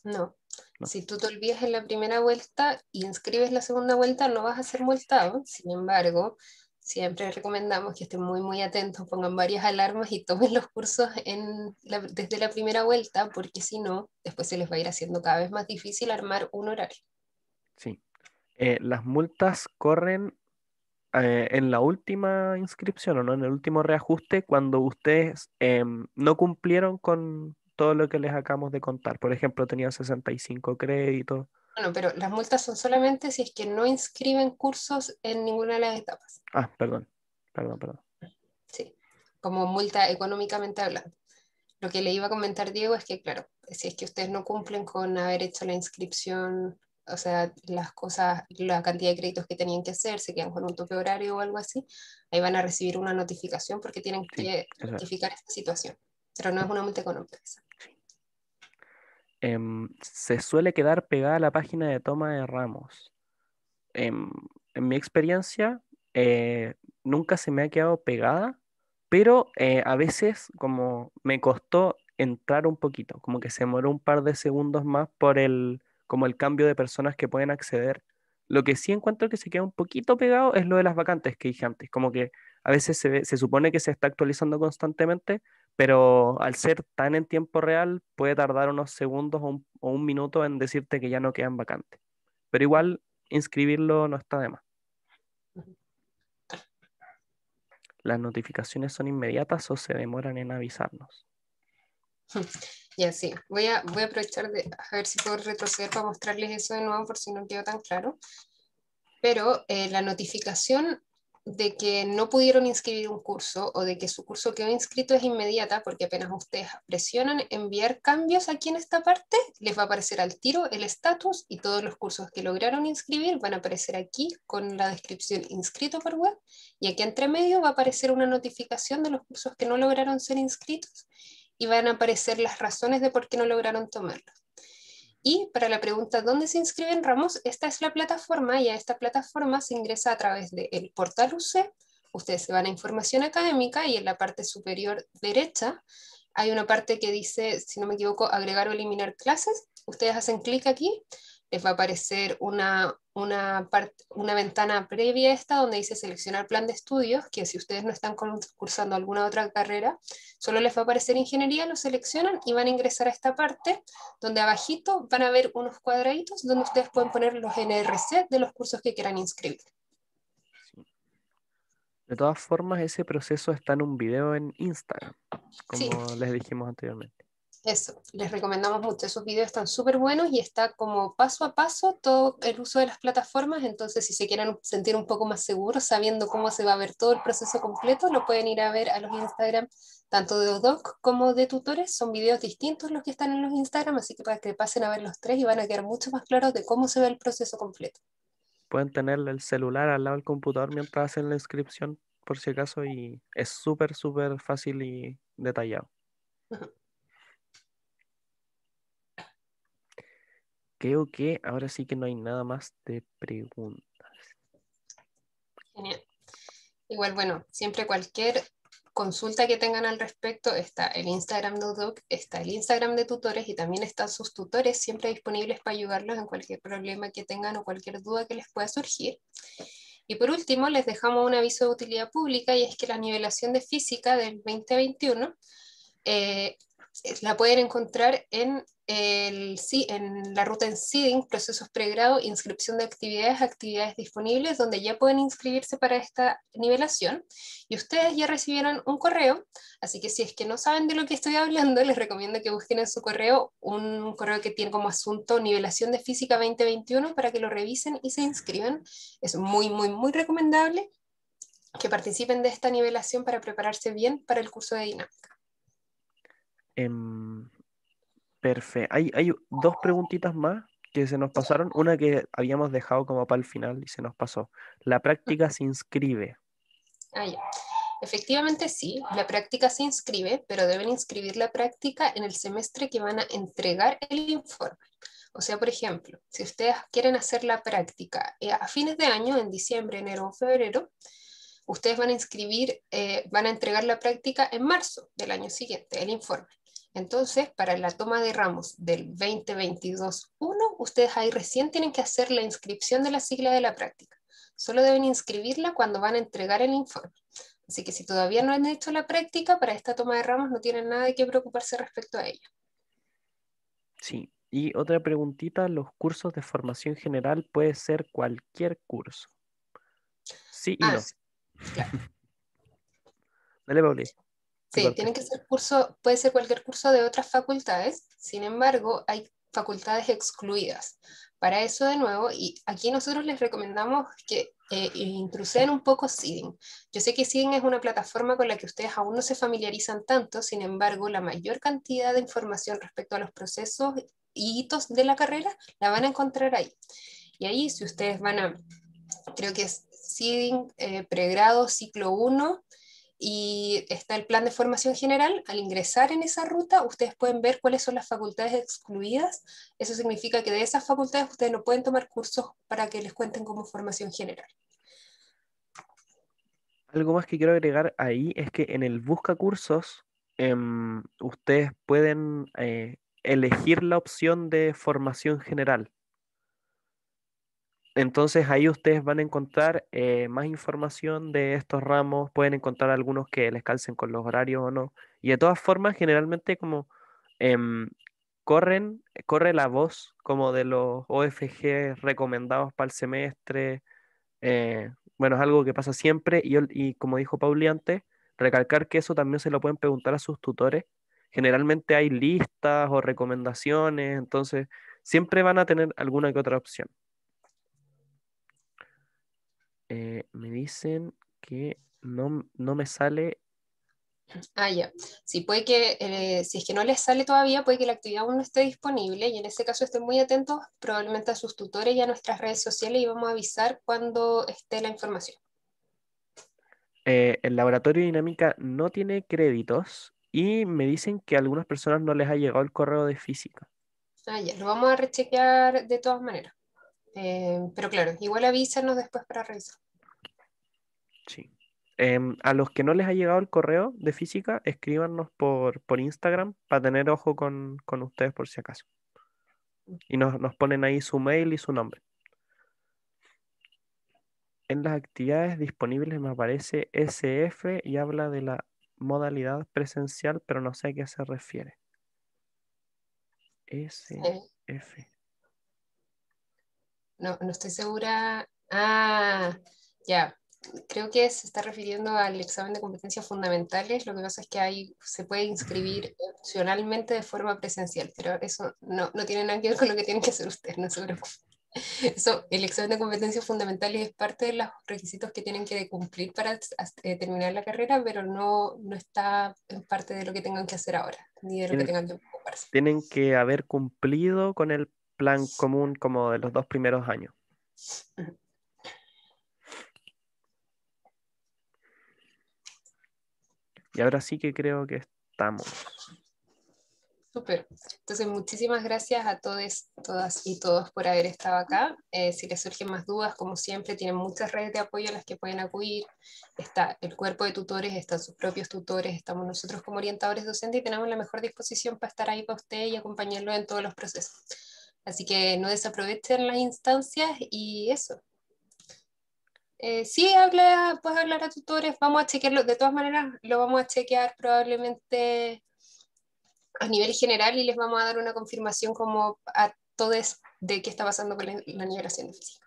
No. Si tú te olvidas en la primera vuelta y inscribes la segunda vuelta, no vas a ser multado. Sin embargo, siempre recomendamos que estén muy, muy atentos, pongan varias alarmas y tomen los cursos desde la primera vuelta, porque si no, después se les va a ir haciendo cada vez más difícil armar un horario. Sí. Eh, las multas corren eh, en la última inscripción o no en el último reajuste cuando ustedes em, no cumplieron con todo lo que les acabamos de contar. Por ejemplo, tenían 65 créditos. Bueno, pero las multas son solamente si es que no inscriben cursos en ninguna de las etapas. Ah, perdón, perdón, perdón. Sí, como multa económicamente hablando. Lo que le iba a comentar Diego es que, claro, si es que ustedes no cumplen con haber hecho la inscripción o sea, las cosas, la cantidad de créditos que tenían que hacer, se quedan con un tope horario o algo así, ahí van a recibir una notificación porque tienen que notificar esta situación. Pero no es una multa económica. Em, se suele quedar pegada la página de toma de ramos. Em, en mi experiencia, eh, nunca se me ha quedado pegada, pero eh, a veces como me costó entrar un poquito, como que se demoró un par de segundos más por el como el cambio de personas que pueden acceder. Lo que sí encuentro que se queda un poquito pegado es lo de las vacantes que dije antes, como que a veces se, supone que se está actualizando constantemente, pero al ser tan en tiempo real puede tardar unos segundos o un, minuto en decirte que ya no quedan vacantes. Pero igual inscribirlo no está de más. ¿Las notificaciones son inmediatas o se demoran en avisarnos? Ya así, voy a, voy a aprovechar de a ver si puedo retroceder para mostrarles eso de nuevo por si no quedó tan claro. Pero eh, la notificación de que no pudieron inscribir un curso o de que su curso quedó inscrito es inmediata porque apenas ustedes presionan enviar cambios aquí en esta parte, les va a aparecer al tiro el estatus y todos los cursos que lograron inscribir van a aparecer aquí con la descripción inscrito por web y aquí entre medio va a aparecer una notificación de los cursos que no lograron ser inscritos y van a aparecer las razones de por qué no lograron tomarlo. Y para la pregunta ¿dónde se inscriben ramos? Esta es la plataforma y a esta plataforma se ingresa a través del portal UC. Ustedes se van a información académica y en la parte superior derecha hay una parte que dice, si no me equivoco, agregar o eliminar clases. Ustedes hacen clic aquí, les va a aparecer una una, una ventana previa a esta donde dice seleccionar plan de estudios, que si ustedes no están cursando alguna otra carrera, solo les va a aparecer ingeniería, lo seleccionan y van a ingresar a esta parte donde abajito van a ver unos cuadraditos donde ustedes pueden poner los NRC de los cursos que quieran inscribir. De todas formas, ese proceso está en un video en Instagram, como les dijimos anteriormente. Eso, les recomendamos mucho. Esos videos están súper buenos y está como paso a paso todo el uso de las plataformas. Entonces, si se quieren sentir un poco más seguros sabiendo cómo se va a ver todo el proceso completo, lo pueden ir a ver a los Instagram, tanto de Odoc como de tutores. Son videos distintos los que están en los Instagram, así que para que pasen a ver los tres y van a quedar mucho más claros de cómo se ve el proceso completo. Pueden tener el celular al lado del computador mientras hacen la inscripción, por si acaso, y es súper, súper fácil y detallado. creo que ahora sí que no hay nada más de preguntas. Genial. Igual, bueno, siempre cualquier consulta que tengan al respecto está el Instagram de Udoc, está el Instagram de tutores y también están sus tutores siempre disponibles para ayudarlos en cualquier problema que tengan o cualquier duda que les pueda surgir. Y por último, les dejamos un aviso de utilidad pública y es que la nivelación de física del 2021 la pueden encontrar en, el, en la ruta en Seeding, procesos pregrado, inscripción de actividades, actividades disponibles, donde ya pueden inscribirse para esta nivelación. Y ustedes ya recibieron un correo, así que si es que no saben de lo que estoy hablando, les recomiendo que busquen en su correo un correo que tiene como asunto nivelación de física 2021 para que lo revisen y se inscriban. Es muy, muy, muy recomendable que participen de esta nivelación para prepararse bien para el curso de dinámica. Em, perfecto. Hay, dos preguntitas más que se nos pasaron. Una que habíamos dejado como para el final y se nos pasó. ¿La práctica se inscribe? Ah, ya. Efectivamente sí, la práctica se inscribe, pero deben inscribir la práctica en el semestre que van a entregar el informe. O sea, por ejemplo, si ustedes quieren hacer la práctica eh, a fines de año, en diciembre, enero o febrero, ustedes van a inscribir, eh, van a entregar la práctica en marzo del año siguiente, el informe. Entonces, para la toma de ramos del 2022-1, ustedes ahí recién tienen que hacer la inscripción de la sigla de la práctica. Solo deben inscribirla cuando van a entregar el informe. Así que si todavía no han hecho la práctica, para esta toma de ramos no tienen nada de qué preocuparse respecto a ella. Sí, y otra preguntita, los cursos de formación general puede ser cualquier curso. Sí y ah, no. Dale, Sí, tienen que ser curso, puede ser cualquier curso de otras facultades, sin embargo, hay facultades excluidas. Para eso, de nuevo, y aquí nosotros les recomendamos que eh, intrusen un poco SIDIN. Yo sé que SIDIN es una plataforma con la que ustedes aún no se familiarizan tanto, sin embargo, la mayor cantidad de información respecto a los procesos y hitos de la carrera la van a encontrar ahí. Y ahí, si ustedes van a, creo que es SIDIN eh, pregrado, ciclo 1, y está el plan de formación general. Al ingresar en esa ruta, ustedes pueden ver cuáles son las facultades excluidas. Eso significa que de esas facultades ustedes no pueden tomar cursos para que les cuenten como formación general. Algo más que quiero agregar ahí es que en el Busca Cursos, em, ustedes pueden eh, elegir la opción de formación general. Entonces ahí ustedes van a encontrar eh, más información de estos ramos, pueden encontrar algunos que les calcen con los horarios o no. Y de todas formas, generalmente como em, corren, corre la voz como de los OFG recomendados para el semestre. Eh, bueno, es algo que pasa siempre y, y como dijo Pauli antes, recalcar que eso también se lo pueden preguntar a sus tutores. Generalmente hay listas o recomendaciones, entonces siempre van a tener alguna que otra opción. Eh, me dicen que no, no me sale Ah, ya. puede que, eh, si es que no les sale todavía, puede que la actividad aún no esté disponible y en ese caso estén muy atentos probablemente a sus tutores y a nuestras redes sociales y vamos a avisar cuando esté la información. Eh, el laboratorio de dinámica no tiene créditos y me dicen que a algunas personas no les ha llegado el correo de física. Ah, ya, lo vamos a rechequear de todas maneras. Eh, pero claro, igual avísanos después para revisar. Sí. Em, a los que no les ha llegado el correo de física, escríbanos por, Instagram para tener ojo con, ustedes por si acaso. Y nos, nos, ponen ahí su mail y su nombre. En las actividades disponibles me aparece SF y habla de la modalidad presencial, pero no sé a qué se refiere. SF no, no estoy segura. Ah, ya. Creo que se está refiriendo al examen de competencias fundamentales. Lo que pasa es que ahí se puede inscribir opcionalmente de forma presencial, pero eso no, no tiene nada que ver con lo que tienen que hacer ustedes, no se preocupen. Eso, el examen de competencias fundamentales es parte de los requisitos que tienen que cumplir para eh, terminar la carrera, pero no, no está en parte de lo que tengan que hacer ahora, ni de lo que tengan que ocuparse. Tienen que haber cumplido con el plan común como de los dos primeros años. Y ahora sí que creo que estamos. Súper. Entonces, muchísimas gracias a todos, todas y todos por haber estado acá. Eh, si les surgen más dudas, como siempre, tienen muchas redes de apoyo a las que pueden acudir. Está el cuerpo de tutores, están sus propios tutores, estamos nosotros como orientadores docentes y tenemos la mejor disposición para estar ahí para usted y acompañarlo en todos los procesos. Así que no desaprovechen las instancias y eso. Eh, sí, habla, puedes hablar a tutores, vamos a chequearlo, de todas maneras lo vamos a chequear probablemente a nivel general y les vamos a dar una confirmación como a todos de qué está pasando con la, la de física.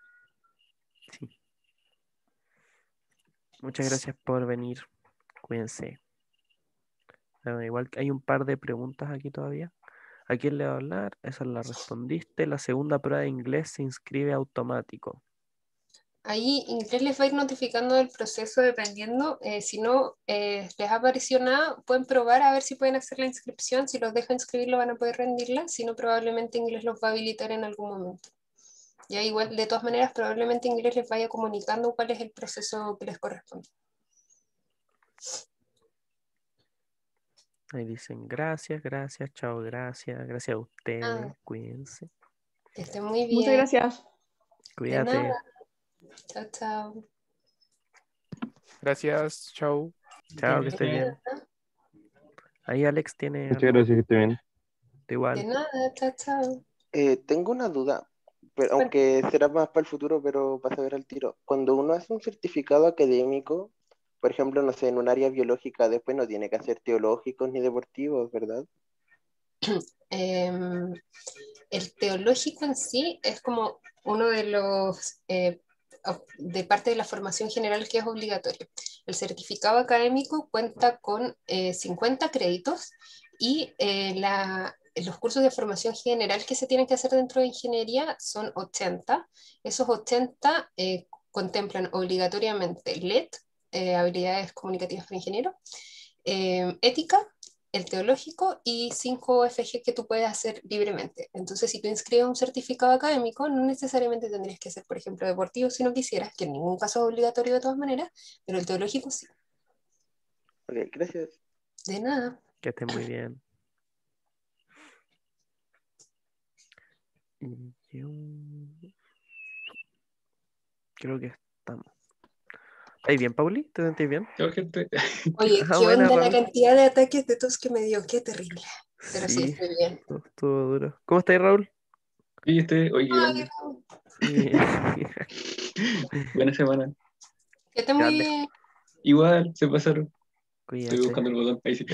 Muchas gracias por venir, cuídense. igual hay un par de preguntas aquí todavía. ¿A quién le va a hablar? Esa la respondiste. La segunda prueba de inglés se inscribe automático. Ahí inglés les va a ir notificando del proceso dependiendo. Eh, si no eh, les ha aparecido nada, pueden probar a ver si pueden hacer la inscripción. Si los inscribir, inscribirlo van a poder rendirla. Si no, probablemente inglés los va a habilitar en algún momento. Ya igual, de todas maneras, probablemente inglés les vaya comunicando cuál es el proceso que les corresponde. Ahí dicen gracias, gracias, chao, gracias, gracias a ah. ustedes, cuídense. Que estén muy bien. Muchas gracias. Cuídate. Chao, chao. Gracias, chao. Chao, que esté bien. Ahí Alex tiene. Muchas gracias, que esté bien. De igual. De nada, chao, chao. Eh, tengo una duda, pero, aunque será más para el futuro, pero para saber al tiro. Cuando uno hace un certificado académico, por ejemplo, no sé, en un área biológica después no tiene que hacer teológicos ni deportivos, ¿verdad? Em, el teológico en sí es como uno de los, eh, de parte de la formación general que es obligatorio. El certificado académico cuenta con 50 eh, créditos y eh, la, los cursos de formación general que se tienen que hacer dentro de ingeniería son 80. Esos 80 contemplan obligatoriamente LET, eh, habilidades comunicativas para ingeniero eh, ética, el teológico y cinco FG que tú puedes hacer libremente. Entonces, si tú inscribes un certificado académico, no necesariamente tendrías que ser, por ejemplo, deportivo si no quisieras, que en ningún caso es obligatorio de todas maneras, pero el teológico sí. Ok, gracias. De nada. Que esté muy bien. creo que ¿Estás bien, Pauli? ¿Te sentís bien? Gente... Oye, ah, qué onda la cantidad de ataques de tos que me dio, qué terrible. Pero sí, estoy bien. Todo duro. ¿Cómo estáis, Raúl? Sí, estoy. Oye, Buena semana. Yo bien. Igual, se pasaron. Estoy buscando el botón. Ahí